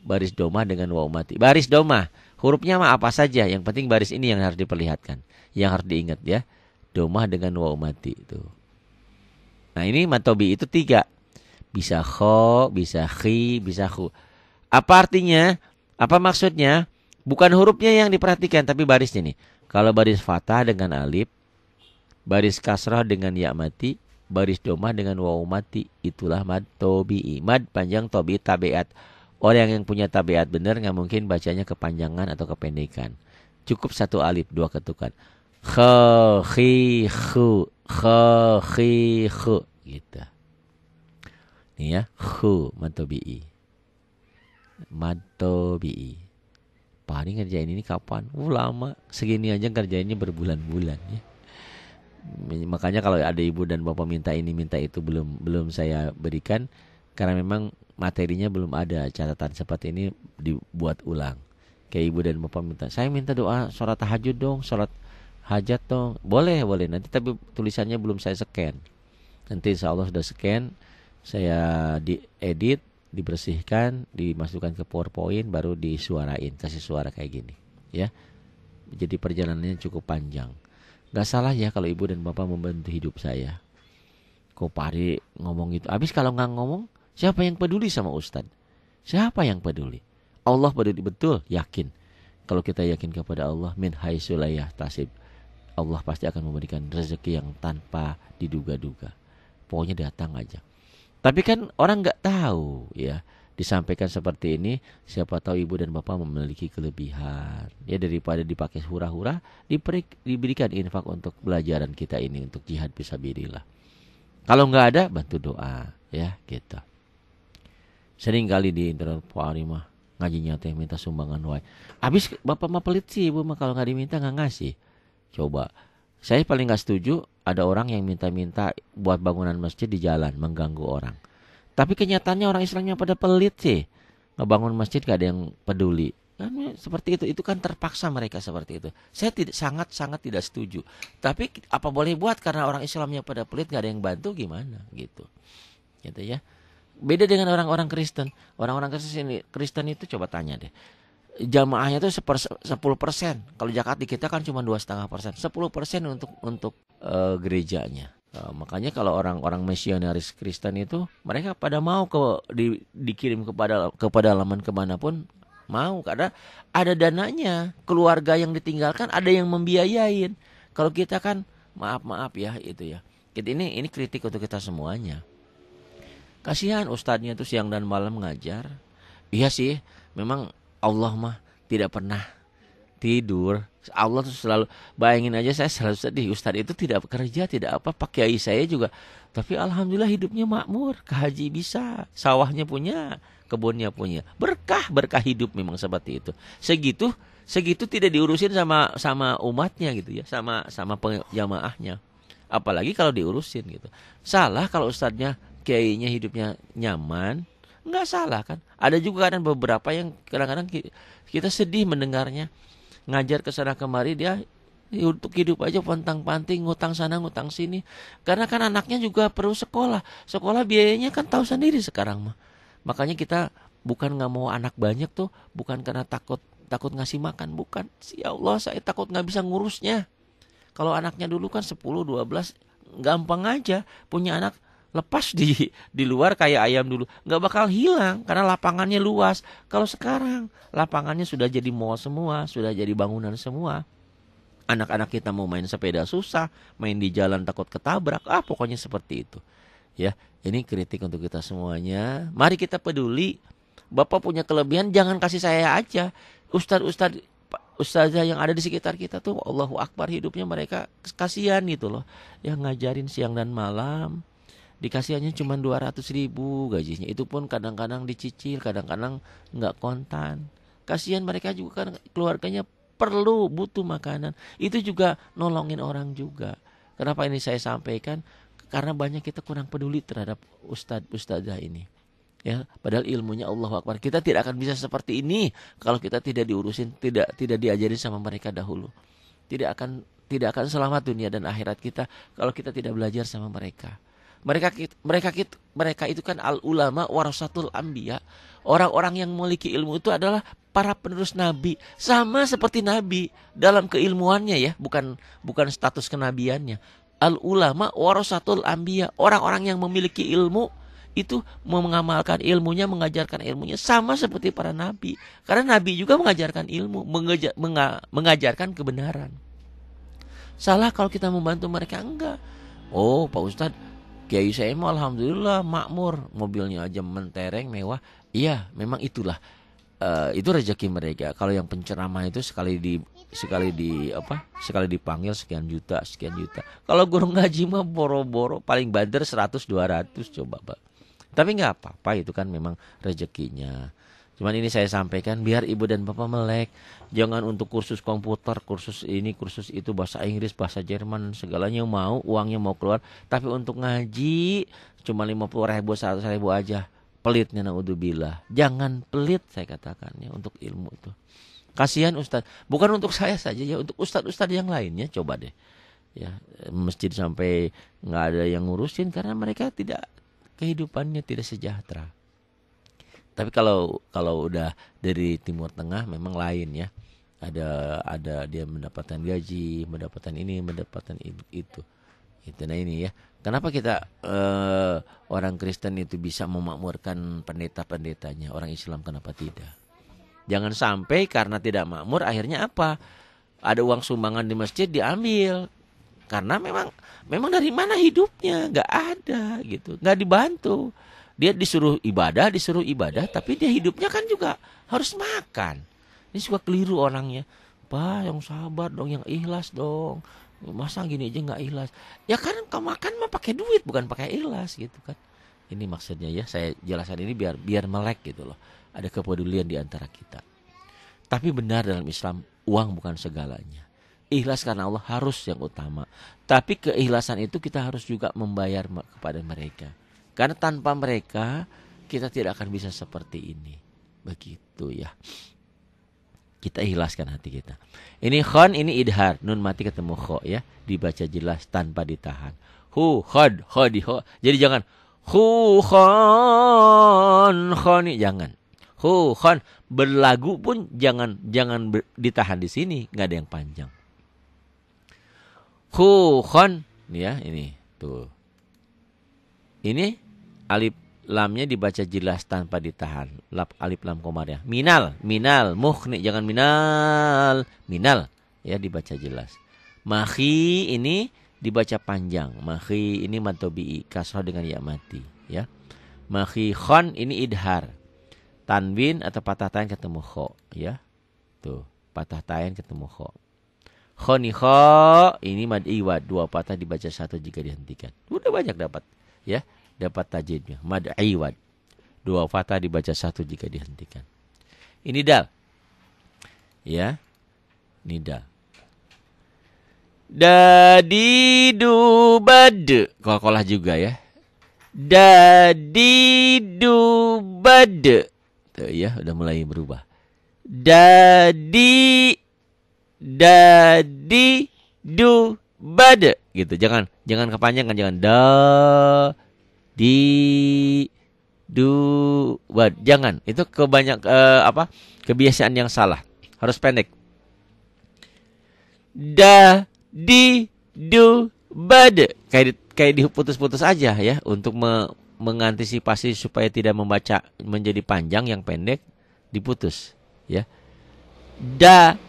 baris doma dengan waw mati. Baris doma Hurufnya mah apa saja. Yang penting baris ini yang harus diperlihatkan. Yang harus diingat ya. Domah dengan waw mati. itu Nah ini matobi itu tiga. Bisa kho, bisa khi, bisa khu. Apa artinya? Apa maksudnya? Bukan hurufnya yang diperhatikan tapi barisnya nih. Kalau baris fatah dengan alif, baris kasrah dengan ya mati, baris domah dengan waw mati, itulah mad tobi imad panjang tobi tabiat. Orang yang punya tabiat benar nggak mungkin bacanya kepanjangan atau kependekan. Cukup satu alif dua ketukan. Kho, khi, khu, kho, khi, khu. Gitu ya hu matobi'i bi. Paling ngerjain ini kapan? Uh, lama segini aja ngerjainnya berbulan-bulan ya makanya kalau ada ibu dan bapak minta ini minta itu belum belum saya berikan karena memang materinya belum ada catatan seperti ini dibuat ulang kayak ibu dan bapak minta saya minta doa sholat tahajud dong sholat hajat dong boleh boleh nanti tapi tulisannya belum saya scan nanti insya Allah sudah scan saya diedit dibersihkan dimasukkan ke powerpoint baru disuarain kasih suara kayak gini ya jadi perjalanannya cukup panjang Gak salah ya kalau ibu dan bapak membantu hidup saya kok Kopari ngomong itu, Habis kalau nggak ngomong Siapa yang peduli sama Ustad? Siapa yang peduli? Allah peduli betul, yakin Kalau kita yakin kepada Allah Min hai sulayah tasib Allah pasti akan memberikan rezeki yang tanpa diduga-duga Pokoknya datang aja tapi kan orang nggak tahu ya disampaikan seperti ini siapa tahu ibu dan bapak memiliki kelebihan ya daripada dipakai hura-hura diberikan infak untuk pelajaran kita ini untuk jihad bisa birilah kalau nggak ada bantu doa ya kita gitu. sering kali di internal Pak ngajinya teh minta sumbangan wae habis bapak mah pelit sih ibu mah kalau nggak diminta nggak ngasih coba saya paling nggak setuju ada orang yang minta-minta buat bangunan masjid di jalan mengganggu orang. Tapi kenyataannya orang Islamnya pada pelit sih. Ngebangun masjid gak ada yang peduli. Kan seperti itu, itu kan terpaksa mereka seperti itu. Saya tidak sangat-sangat tidak setuju. Tapi apa boleh buat karena orang Islamnya pada pelit gak ada yang bantu gimana gitu. Gitu ya. Beda dengan orang-orang Kristen. Orang-orang Kristen ini Kristen itu coba tanya deh jamaahnya itu sepuluh persen. Kalau Jakarta kita kan cuma dua setengah persen, sepuluh persen untuk untuk uh, gerejanya. Uh, makanya kalau orang-orang misionaris Kristen itu mereka pada mau ke di, dikirim kepada ke laman kemanapun mau karena ada dananya keluarga yang ditinggalkan ada yang membiayain kalau kita kan maaf maaf ya itu ya kita ini ini kritik untuk kita semuanya kasihan ustadznya itu siang dan malam ngajar iya sih memang Allah mah tidak pernah tidur. Allah tuh selalu bayangin aja saya selalu sedih. Ustadz itu tidak bekerja, tidak apa. Pak Kiai saya juga. Tapi alhamdulillah hidupnya makmur. Kehaji bisa, sawahnya punya, kebunnya punya. Berkah berkah hidup memang seperti itu. Segitu segitu tidak diurusin sama sama umatnya gitu ya, sama sama jamaahnya. Apalagi kalau diurusin gitu. Salah kalau ustadznya kiainya hidupnya nyaman, nggak salah kan ada juga kadang beberapa yang kadang-kadang kita sedih mendengarnya ngajar ke sana kemari dia ya untuk hidup aja pontang panting ngutang sana ngutang sini karena kan anaknya juga perlu sekolah sekolah biayanya kan tahu sendiri sekarang mah makanya kita bukan nggak mau anak banyak tuh bukan karena takut takut ngasih makan bukan si Allah saya takut nggak bisa ngurusnya kalau anaknya dulu kan 10 12 gampang aja punya anak lepas di di luar kayak ayam dulu nggak bakal hilang karena lapangannya luas kalau sekarang lapangannya sudah jadi mall semua sudah jadi bangunan semua anak-anak kita mau main sepeda susah main di jalan takut ketabrak ah pokoknya seperti itu ya ini kritik untuk kita semuanya mari kita peduli bapak punya kelebihan jangan kasih saya aja ustadz ustadz ustazah yang ada di sekitar kita tuh Allahu Akbar hidupnya mereka kasihan gitu loh yang ngajarin siang dan malam dikasihannya cuma 200 ribu gajinya itu pun kadang-kadang dicicil kadang-kadang nggak kontan kasihan mereka juga kan keluarganya perlu butuh makanan itu juga nolongin orang juga kenapa ini saya sampaikan karena banyak kita kurang peduli terhadap ustadz ustadzah ini ya padahal ilmunya Allah Akbar kita tidak akan bisa seperti ini kalau kita tidak diurusin tidak tidak diajari sama mereka dahulu tidak akan tidak akan selamat dunia dan akhirat kita kalau kita tidak belajar sama mereka mereka mereka mereka itu kan al ulama warasatul ambia orang-orang yang memiliki ilmu itu adalah para penerus nabi sama seperti nabi dalam keilmuannya ya bukan bukan status kenabiannya al ulama warasatul ambia orang-orang yang memiliki ilmu itu mengamalkan ilmunya mengajarkan ilmunya sama seperti para nabi karena nabi juga mengajarkan ilmu mengeja, menga, mengajarkan kebenaran salah kalau kita membantu mereka enggak oh pak ustadz Kiai saya mau alhamdulillah makmur, mobilnya aja mentereng mewah. Iya, memang itulah uh, itu rezeki mereka. Kalau yang penceramah itu sekali di sekali di apa? Sekali dipanggil sekian juta, sekian juta. Kalau guru ngaji mah boro-boro paling bader 100 200 coba, Pak. Tapi nggak apa-apa itu kan memang rezekinya. Cuman ini saya sampaikan biar ibu dan bapak melek. Jangan untuk kursus komputer, kursus ini, kursus itu, bahasa Inggris, bahasa Jerman, segalanya mau, uangnya mau keluar. Tapi untuk ngaji cuma 50 ribu, 100 ribu aja. Pelitnya naudzubillah. Jangan pelit saya katakan ya untuk ilmu itu. Kasihan Ustadz. Bukan untuk saya saja ya, untuk Ustadz-Ustadz yang lainnya coba deh. Ya, masjid sampai nggak ada yang ngurusin karena mereka tidak kehidupannya tidak sejahtera. Tapi kalau kalau udah dari Timur Tengah memang lain ya. Ada ada dia mendapatkan gaji, mendapatkan ini, mendapatkan itu. Itu nah ini ya. Kenapa kita uh, orang Kristen itu bisa memakmurkan pendeta-pendetanya, orang Islam kenapa tidak? Jangan sampai karena tidak makmur akhirnya apa? Ada uang sumbangan di masjid diambil, karena memang memang dari mana hidupnya nggak ada gitu nggak dibantu dia disuruh ibadah, disuruh ibadah, tapi dia hidupnya kan juga harus makan. Ini suka keliru orangnya. Pak, yang sabar dong, yang ikhlas dong. Masa gini aja nggak ikhlas? Ya kan kamu makan mah pakai duit bukan pakai ikhlas gitu kan. Ini maksudnya ya, saya jelaskan ini biar biar melek gitu loh. Ada kepedulian di antara kita. Tapi benar dalam Islam uang bukan segalanya. Ikhlas karena Allah harus yang utama. Tapi keikhlasan itu kita harus juga membayar kepada mereka. Karena tanpa mereka kita tidak akan bisa seperti ini. Begitu ya. Kita ikhlaskan hati kita. Ini khon, ini idhar. Nun mati ketemu kho ya. Dibaca jelas tanpa ditahan. Hu, khod, khodi, ho. Jadi jangan hu, khon, khoni. Jangan. Hu, khon. Berlagu pun jangan jangan ber, ditahan di sini. Nggak ada yang panjang. Hu, khon. Ya, ini. Tuh. Ini alif lamnya dibaca jelas tanpa ditahan. Lap alif lam komar ya Minal, minal, muhni jangan minal, minal ya dibaca jelas. Mahi ini dibaca panjang. Mahi ini matobi kasroh dengan ya mati ya. Mahi khon ini idhar. Tanwin atau patah tayan ketemu kho ya. Tuh, patah tayan ketemu kho. kho ini mad iwa dua patah dibaca satu jika dihentikan. Udah banyak dapat ya dapat tajidnya mad iwad dua fatah dibaca satu jika dihentikan ini dal ya ini dal dadi dubad kol-kolah juga ya dadi dubad Tuh, ya udah mulai berubah dadi dadi dubad gitu jangan jangan kepanjangan jangan da di du buat jangan itu kebanyak eh, apa kebiasaan yang salah harus pendek da di du bad kayak kayak diputus-putus aja ya untuk me, mengantisipasi supaya tidak membaca menjadi panjang yang pendek diputus ya da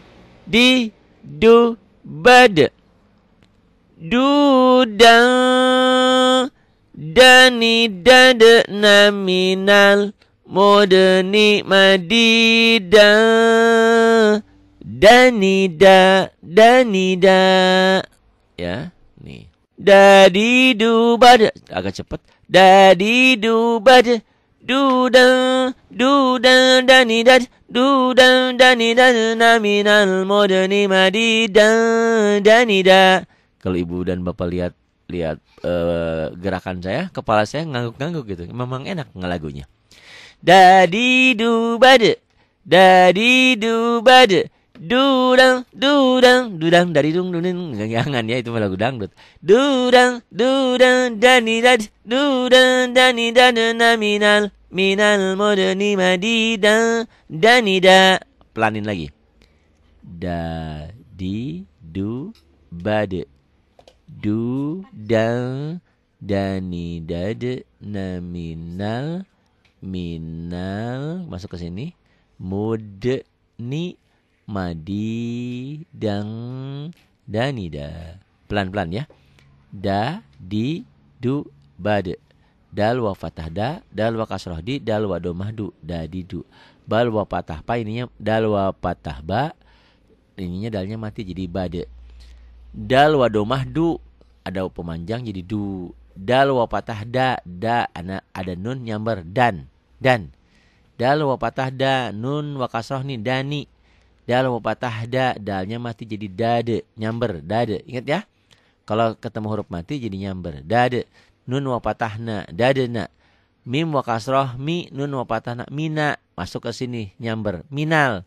di du bad dudan dani dadna minal modeni madida Dani Da Dani Da ya nih dadi bad agak cepet dadi Dudang dudan dudan Dudang dudan Da naminal modeni madida danida kalau ibu dan bapak lihat lihat uh, gerakan saya kepala saya ngangguk-ngangguk gitu memang enak ngelagunya dadi dubade dadi dubade dudang dudang dudang dari dung dunin jangan ya itu malah gudang dud. dudang dudang dani dad dudang dani dad naminal minal moderni madida danida pelanin lagi Dadi di du bade du dal dani dad naminal minal masuk ke sini mud ni madi dang danida pelan-pelan ya da di du bad dal wa fatah da dal wa kasroh di dal wa domah du da di du bal wa patah pa ininya dal wa patah ba ininya dalnya mati jadi bade Dal wa domah du ada pemanjang jadi du. Dal wa patah da da ana ada nun nyamber dan dan. Dal wa patah da nun wa kasroh nih dani. Dal wa patah da dalnya mati jadi dade nyamber dade. Ingat ya. Kalau ketemu huruf mati jadi nyamber dade. Nun wa dade na Mim wa kasroh mi nun wa na mina masuk ke sini nyamber minal.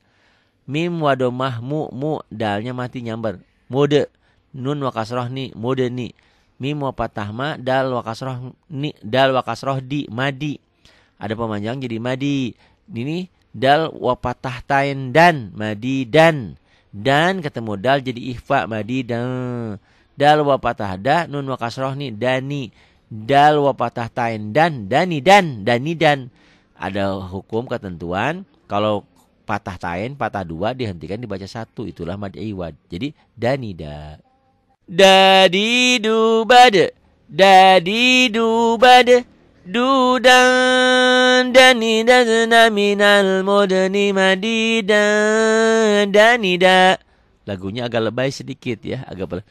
Mim wa domah mu mu dalnya mati nyamber mode nun wakasroh ni mode ni mim wa ma dal wakasroh ni dal wakasroh di madi ada pemanjang jadi madi ini dal wa tain dan madi dan dan ketemu dal jadi ihfa madi dan dal wa da nun wakasroh ni dani dal wa tain dan dani dan dani dan ada hukum ketentuan kalau patah tain, patah dua dihentikan dibaca satu itulah mad iwad. Jadi dani da Dadi dubade, dadi dubade, dudan dani dazna minal mudni dan dani da. Lagunya agak lebay sedikit ya, agak pelan.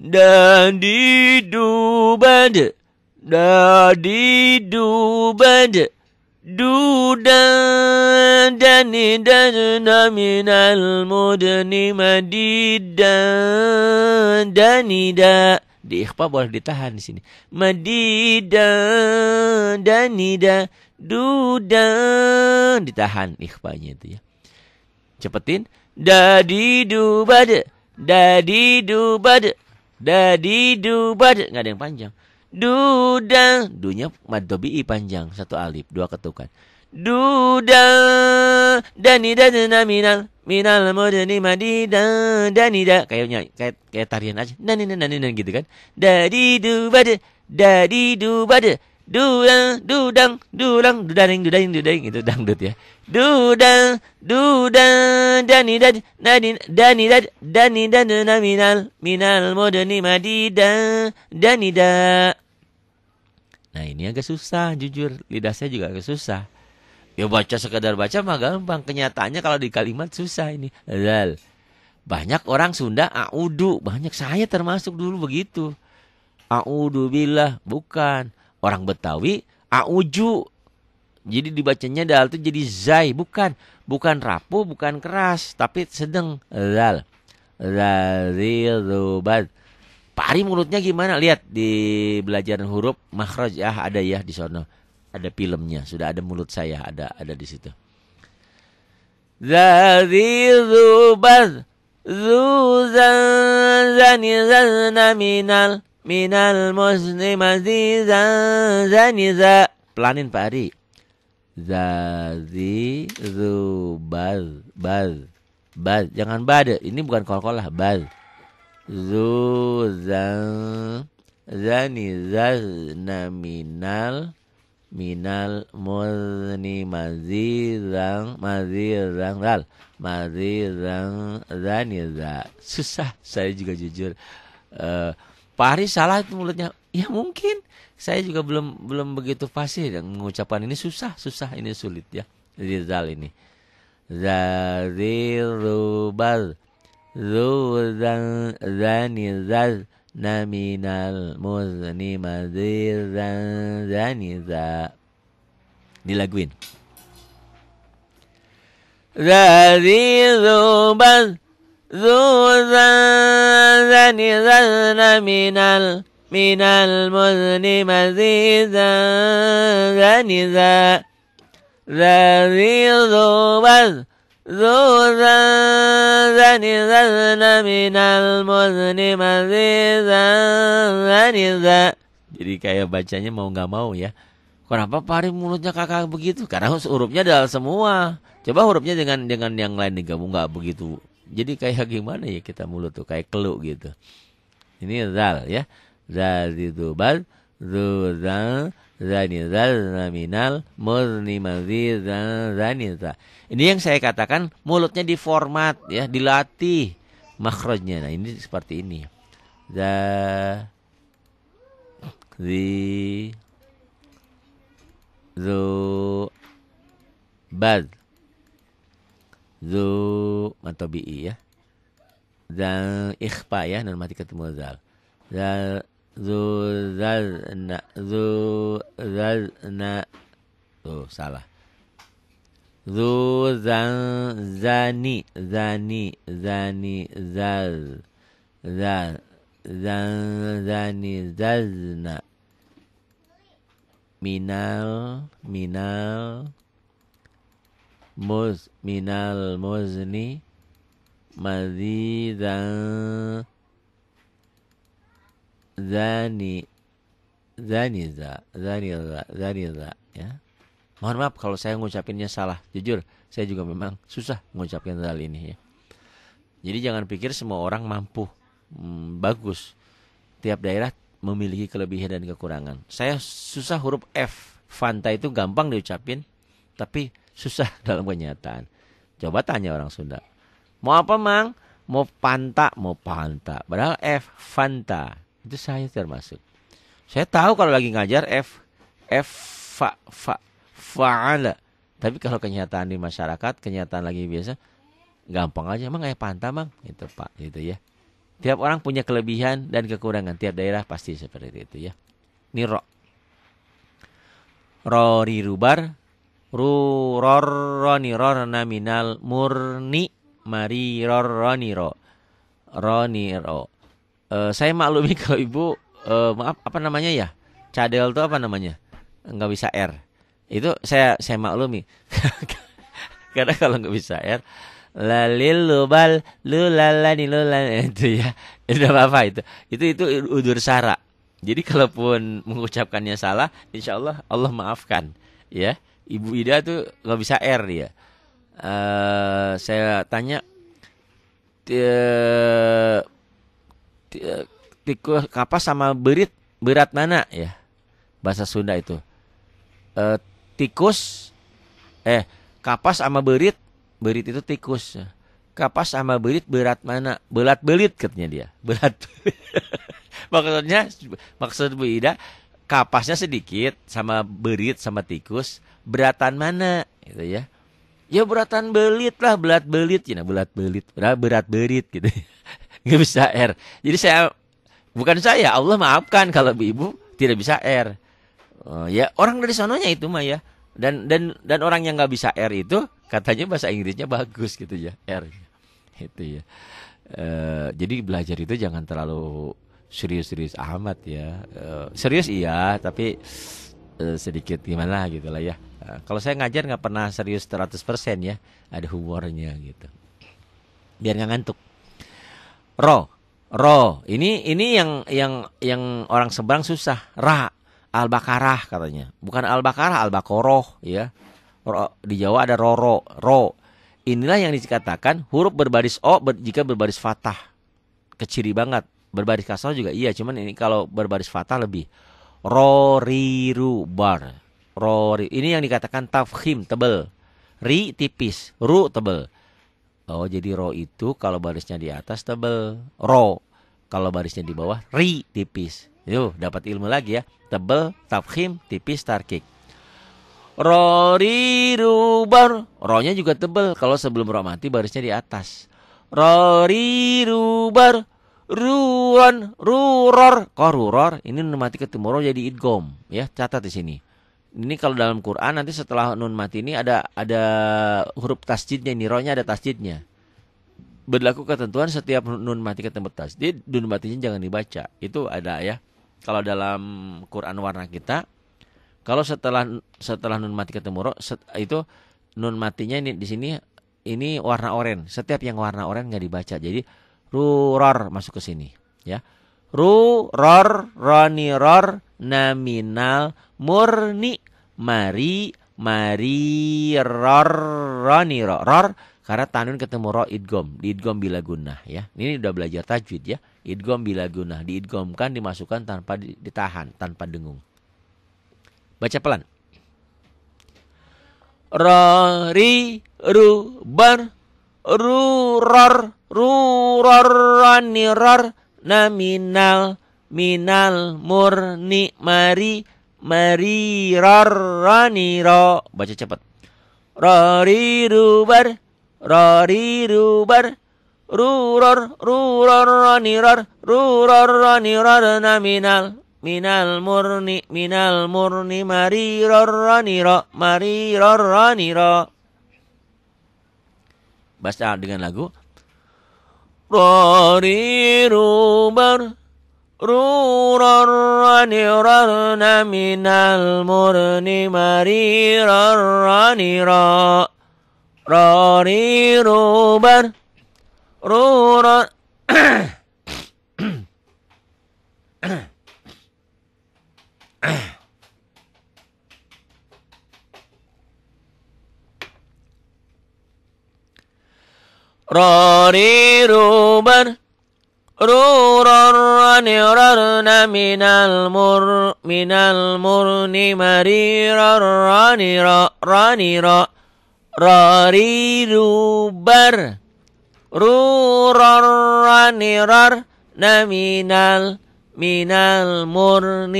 Dadi dubade, dadi dubade dan دندن من المدن مديدا دندا di ikhfa boleh ditahan di sini. Madida danida dudan ditahan ikhfanya itu ya. Cepetin dadi dubad dadi dubad dadi dubad nggak ada yang panjang. Duda. Dunya madobi i panjang. Satu alif. Dua ketukan. Duda. dana minal. Minal mudni madida. da. Kayaknya kayak, kayak tarian aja. dani danida gitu kan. Dadi dubade. Dadi bade. Dudang, dudang, dudang, dudaring, dudaring, dudaring itu dangdut ya. Dudang, dudang, dani dad, dani dani dad, dani dana minal, minal modeni madida, dani da. Nah ini agak susah jujur lidah saya juga agak susah. Ya baca sekadar baca mah gampang. Kenyataannya kalau di kalimat susah ini. Lel. Banyak orang Sunda audu. Banyak saya termasuk dulu begitu. Audu billah. Bukan. Orang Betawi auju. Jadi dibacanya dal itu jadi zai. Bukan. Bukan rapuh, bukan keras. Tapi sedang. Lal. Lalirubat. Pak Ari mulutnya gimana? Lihat di belajar huruf makhraj ya ada ya di sana Ada filmnya, sudah ada mulut saya ada ada di situ. Dari zubaz zuzan zani zana minal minal muslim azizan zani za pelanin Pak Ari. Zazi zubaz baz baz jangan bad ini bukan kol-kol lah baz. Zan zani zazna minal minal muzni mazirang mazirang ral mazirang zani za susah saya juga jujur uh, eh, pari salah itu mulutnya ya mungkin saya juga belum belum begitu fasih dan mengucapkan ini susah susah ini sulit ya Rizal ini zazirubal Zuzan zani zaz naminal muzni mazizan zaniza dilaguin Zazizu zubaz Zuzan zani zaz naminal minal muzni mazizan zaniza Zazizu baz ذو زنزن زن من المزن مزيزا Jadi kayak bacanya mau nggak mau ya. Kenapa pari mulutnya kakak begitu? Karena hurufnya adalah semua. Coba hurufnya dengan dengan yang lain digabung nggak begitu. Jadi kayak gimana ya kita mulut tuh kayak keluk gitu. Ini zal ya. Zal itu bal, zal zani zalna minal murni madhi zanita. Ini yang saya katakan mulutnya diformat ya, dilatih makhrajnya. Nah, ini seperti ini. Za zi zu bad zu matobi ya. ya. Dan ikhfa ya, non ketemu zal. Zal ذو ذذن ذو ذذن tuh salah ذو ذن ذني ذني ذني ذذ ذل ذن ذني ذذن minal minal muz minal muzni madidan zani Zani, zani za za zani za ya mohon maaf kalau saya ngucapinnya salah jujur saya juga memang susah mengucapkan hal ini ya jadi jangan pikir semua orang mampu hmm, bagus tiap daerah memiliki kelebihan dan kekurangan saya susah huruf F Fanta itu gampang diucapin tapi susah dalam kenyataan coba tanya orang Sunda mau apa mang mau panta mau panta padahal F Fanta itu saya termasuk. Saya tahu kalau lagi ngajar F F fa fa faala. Tapi kalau kenyataan di masyarakat, kenyataan lagi biasa, gampang aja emang kayak pantah mang, itu pak gitu ya tiap orang punya kelebihan dan kekurangan tiap daerah pasti seperti itu ya niro rori rubar ruror roniror minal murni mari ror ro, ro Uh, saya maklumi kalau ibu uh, maaf apa namanya ya? Cadel tuh apa namanya? Nggak bisa R. Itu saya saya maklumi. Karena kalau nggak bisa R lalil lubal lulalani lulan itu ya itu apa itu itu itu udur sara jadi kalaupun mengucapkannya salah insya Allah Allah maafkan ya ibu Ida tuh nggak bisa R ya uh, saya tanya Eh, tikus kapas sama berit berat mana ya bahasa Sunda itu e, tikus eh kapas sama berit berit itu tikus kapas sama berit berat mana belat belit katanya dia belat maksudnya maksud Bu Ida kapasnya sedikit sama berit sama tikus beratan mana gitu ya ya beratan belit lah belat belit ya belat belit berat berat berit gitu nggak bisa R. Jadi saya bukan saya, Allah maafkan kalau ibu tidak bisa R. Oh, ya orang dari sononya itu mah ya. Dan dan dan orang yang nggak bisa R itu katanya bahasa Inggrisnya bagus gitu ya R. Itu ya. E, jadi belajar itu jangan terlalu serius-serius amat ya. E, serius iya, tapi eh, sedikit gimana gitu lah ya. kalau saya ngajar nggak pernah serius 100% ya. Ada humornya gitu. Biar nggak ngantuk. Ro. Ro. Ini ini yang yang yang orang seberang susah. Ra. Al-Baqarah katanya. Bukan Al-Baqarah, Al-Baqarah ya. Ro, di Jawa ada roro, ro. Inilah yang dikatakan huruf berbaris o ber, jika berbaris fathah. Keciri banget. Berbaris kasar juga iya, cuman ini kalau berbaris fathah lebih roriru bar. Rori. Ini yang dikatakan tafhim tebel. Ri tipis, ru tebel. Oh jadi ro itu kalau barisnya di atas tebel ro, kalau barisnya di bawah ri tipis. Yuk, dapat ilmu lagi ya. Tebel, tafkhim, tipis, tarkik. Ro ri ru Ro-nya juga tebel kalau sebelum ro mati barisnya di atas. Ro ri ru bar. Ruron, ruror, koruror. Ini mati ketemu ro jadi idgom ya. Catat di sini ini kalau dalam Quran nanti setelah nun mati ini ada ada huruf tasjidnya ini rohnya ada tasjidnya berlaku ketentuan setiap nun mati ketemu tasjid nun matinya jangan dibaca itu ada ya kalau dalam Quran warna kita kalau setelah setelah nun mati ketemu roh set, itu nun matinya ini di sini ini warna oranye setiap yang warna oranye nggak dibaca jadi ruror masuk ke sini ya ru ror roni ror naminal murni mari mari ror roni ror, ror karena tanun ketemu ro idgom di idgom bila gunah ya ini udah belajar tajwid ya idgom bila gunah kan dimasukkan tanpa ditahan tanpa dengung baca pelan ro ri ru bar ru ror ru ror roni ror naminal minal murni mari mari ror ro baca cepat rori rubar rori rubar ruror ruror rani ror ruror rani ror na minal murni minal murni mari ror ro mari ro baca dengan lagu rori rubar رورا رن من المرن مريرا رنرا راري روبر رورا راري روبر رورا رنررن من المر من المرن مريرا رنرا رنرا راريرو بر رورا رنررن من من المرن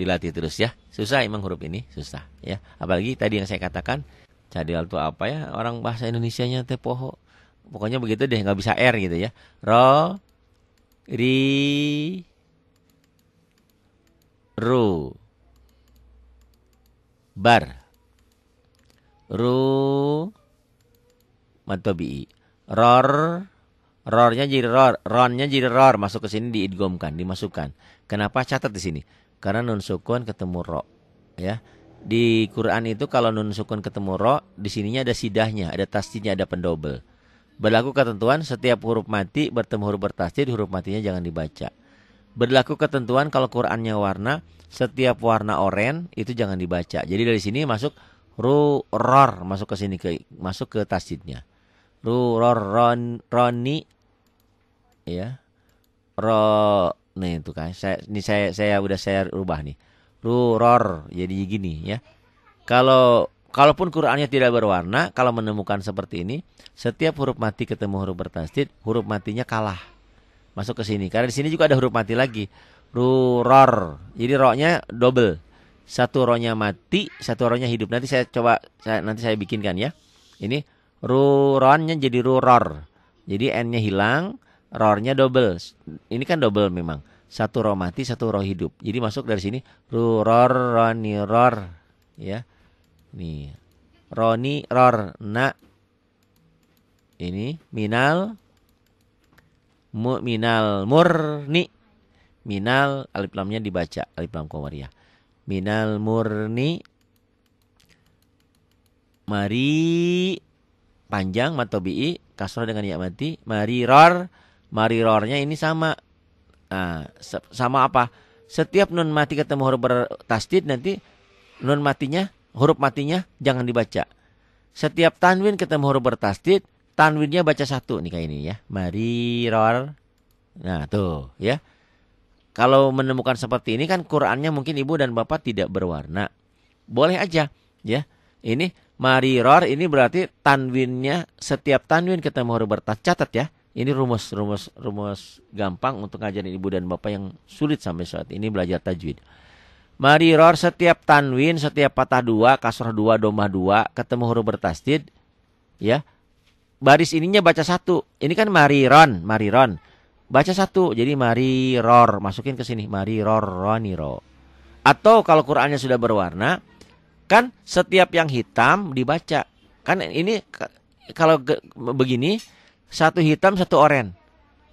dilatih terus ya susah emang huruf ini susah ya apalagi tadi yang saya katakan cadel itu apa ya orang bahasa Indonesianya teh poho pokoknya begitu deh nggak bisa r gitu ya ro ri ru bar ru matobi ror rornya jadi ror ronnya jadi ror masuk ke sini diidgomkan dimasukkan kenapa catat di sini karena nun sukun ketemu ro ya di Quran itu kalau nun sukun ketemu ro di sininya ada sidahnya ada tasdinya, ada pendobel Berlaku ketentuan setiap huruf mati bertemu huruf bertasjid huruf matinya jangan dibaca. Berlaku ketentuan kalau Qur'annya warna setiap warna oren itu jangan dibaca. Jadi dari sini masuk ru ror masuk ke sini ke masuk ke tasjidnya Ru ror ron roni ya. Ro nih itu kan saya ini saya saya udah saya rubah nih. Ru ror jadi gini ya. Kalau Kalaupun Qur'annya tidak berwarna, kalau menemukan seperti ini, setiap huruf mati ketemu huruf bertasdid, huruf matinya kalah. Masuk ke sini. Karena di sini juga ada huruf mati lagi. Ruror. Jadi roknya double. Satu ronya mati, satu ronya hidup. Nanti saya coba saya, nanti saya bikinkan ya. Ini ruronnya jadi ruror. Jadi n-nya hilang, rornya double. Ini kan double memang. Satu roh mati, satu roh hidup. Jadi masuk dari sini ruror roniror ya. Nih. Roni rorna. Ini minal mu, minal murni. Minal alif lamnya dibaca alif lam komariah. Minal murni mari panjang matobi kasroh dengan ya mati mari ror mari rornya ini sama nah, sama apa setiap nun mati ketemu huruf bertasdid nanti nun matinya huruf matinya jangan dibaca. Setiap tanwin ketemu huruf bertasdid, tanwinnya baca satu nih kayak ini ya. Mari ror. Nah, tuh ya. Kalau menemukan seperti ini kan Qur'annya mungkin ibu dan bapak tidak berwarna. Boleh aja ya. Ini mari ror ini berarti tanwinnya setiap tanwin ketemu huruf bertasdid catat ya. Ini rumus rumus rumus gampang untuk ngajarin ibu dan bapak yang sulit sampai saat ini belajar tajwid. Mariror setiap tanwin, setiap patah dua, kasroh dua, domah dua, ketemu huruf bertasdid, ya. Baris ininya baca satu. Ini kan mariron, mariron. Baca satu, jadi mariror. Masukin ke sini, mariror, roniro. Atau kalau Qurannya sudah berwarna, kan setiap yang hitam dibaca. Kan ini kalau begini, satu hitam, satu oranye.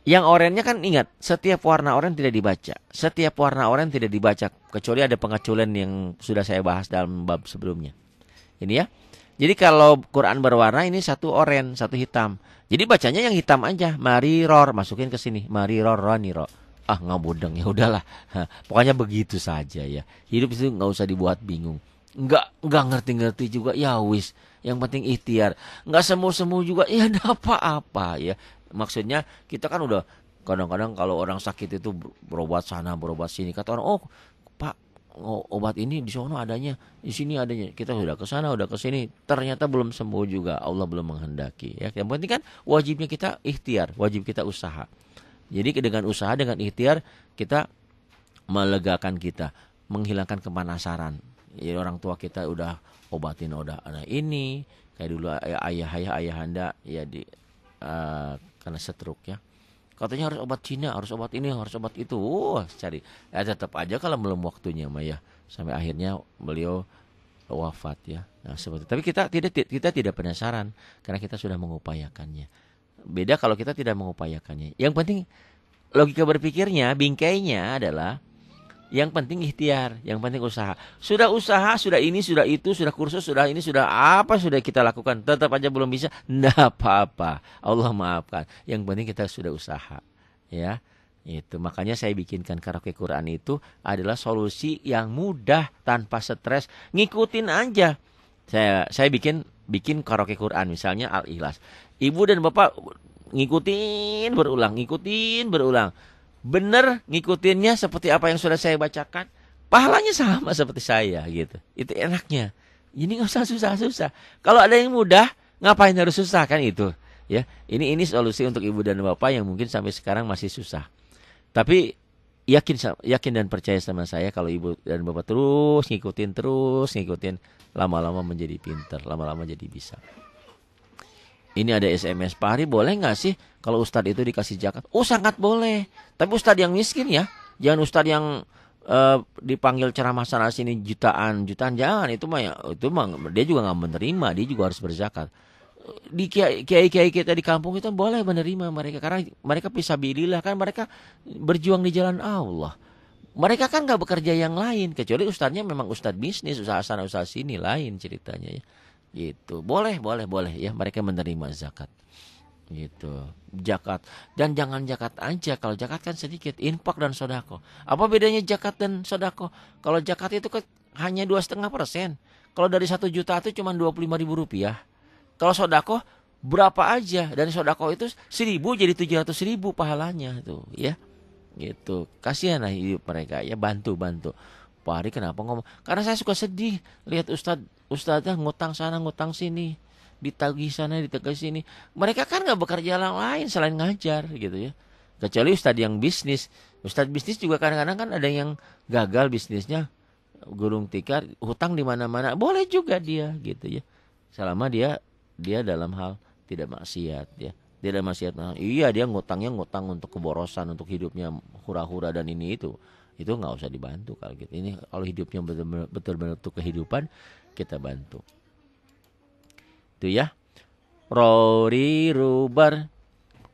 Yang oranye kan ingat, setiap warna oranye tidak dibaca. Setiap warna oranye tidak dibaca kecuali ada pengecualian yang sudah saya bahas dalam bab sebelumnya. Ini ya. Jadi kalau Quran berwarna ini satu oranye, satu hitam. Jadi bacanya yang hitam aja. Mari ror masukin ke sini. Mari ror niro Ah nggak bodeng ya udahlah. pokoknya begitu saja ya. Hidup itu nggak usah dibuat bingung. Nggak nggak ngerti-ngerti juga ya wis. Yang penting ikhtiar. Nggak semu-semu juga ya apa-apa ya maksudnya kita kan udah kadang-kadang kalau orang sakit itu berobat sana berobat sini kata orang oh pak oh, obat ini di sono adanya di sini adanya kita sudah ke sana sudah ke sini ternyata belum sembuh juga Allah belum menghendaki ya yang penting kan wajibnya kita ikhtiar wajib kita usaha jadi dengan usaha dengan ikhtiar kita melegakan kita menghilangkan kepanasaran ya orang tua kita udah obatin udah anak ini kayak dulu ayah ayah ayah anda ya di uh, karena stroke ya katanya harus obat Cina harus obat ini harus obat itu wah cari ya tetap aja kalau belum waktunya Maya sampai akhirnya beliau wafat ya nah, seperti tapi kita tidak kita tidak penasaran karena kita sudah mengupayakannya beda kalau kita tidak mengupayakannya yang penting logika berpikirnya bingkainya adalah yang penting ikhtiar, yang penting usaha. Sudah usaha, sudah ini, sudah itu, sudah kursus, sudah ini, sudah apa sudah kita lakukan, tetap aja belum bisa, Nah, apa-apa. Allah maafkan. Yang penting kita sudah usaha, ya. Itu makanya saya bikinkan karaoke Quran itu adalah solusi yang mudah tanpa stres, ngikutin aja. Saya saya bikin bikin karaoke Quran misalnya Al Ikhlas. Ibu dan bapak ngikutin berulang, ngikutin berulang benar ngikutinnya seperti apa yang sudah saya bacakan, pahalanya sama seperti saya gitu. Itu enaknya. Ini nggak usah susah-susah. Kalau ada yang mudah, ngapain harus susah kan itu? Ya, ini ini solusi untuk ibu dan bapak yang mungkin sampai sekarang masih susah. Tapi yakin yakin dan percaya sama saya kalau ibu dan bapak terus ngikutin terus ngikutin lama-lama menjadi pinter, lama-lama jadi bisa ini ada SMS Pak Ari boleh nggak sih kalau Ustadz itu dikasih jaket? Oh sangat boleh. Tapi Ustadz yang miskin ya, jangan Ustadz yang uh, dipanggil ceramah sana sini jutaan jutaan jangan itu mah ya, itu mah dia juga nggak menerima dia juga harus berzakat di kiai kiai kita di kampung itu boleh menerima mereka karena mereka bisa lah, kan mereka berjuang di jalan Allah mereka kan nggak bekerja yang lain kecuali ustadznya memang ustadz bisnis usaha sana usaha sini lain ceritanya ya Gitu. Boleh, boleh, boleh ya mereka menerima zakat. Gitu. Zakat. Dan jangan zakat aja. Kalau zakat kan sedikit. Infak dan sodako. Apa bedanya zakat dan sodako? Kalau zakat itu kan hanya dua setengah persen. Kalau dari satu juta itu cuma dua puluh lima ribu rupiah. Kalau sodako berapa aja dan sodako itu seribu jadi tujuh ratus ribu pahalanya tuh ya gitu kasihan lah hidup mereka ya bantu bantu Pak Hari kenapa ngomong karena saya suka sedih lihat Ustadz ustazah ngutang sana ngutang sini ditagih sana ditagih sini mereka kan nggak bekerja yang lain selain ngajar gitu ya kecuali ustadz yang bisnis ustadz bisnis juga kadang-kadang kan ada yang gagal bisnisnya gurung tikar hutang di mana-mana boleh juga dia gitu ya selama dia dia dalam hal tidak maksiat ya tidak maksiat nah, iya dia ngutangnya ngutang untuk keborosan untuk hidupnya hura-hura dan ini itu itu nggak usah dibantu kalau gitu ini kalau hidupnya betul-betul untuk kehidupan kita bantu. Itu ya. Rori rubar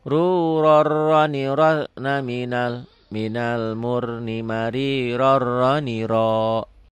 rurorrani rana minal minal murni mari rorrani ro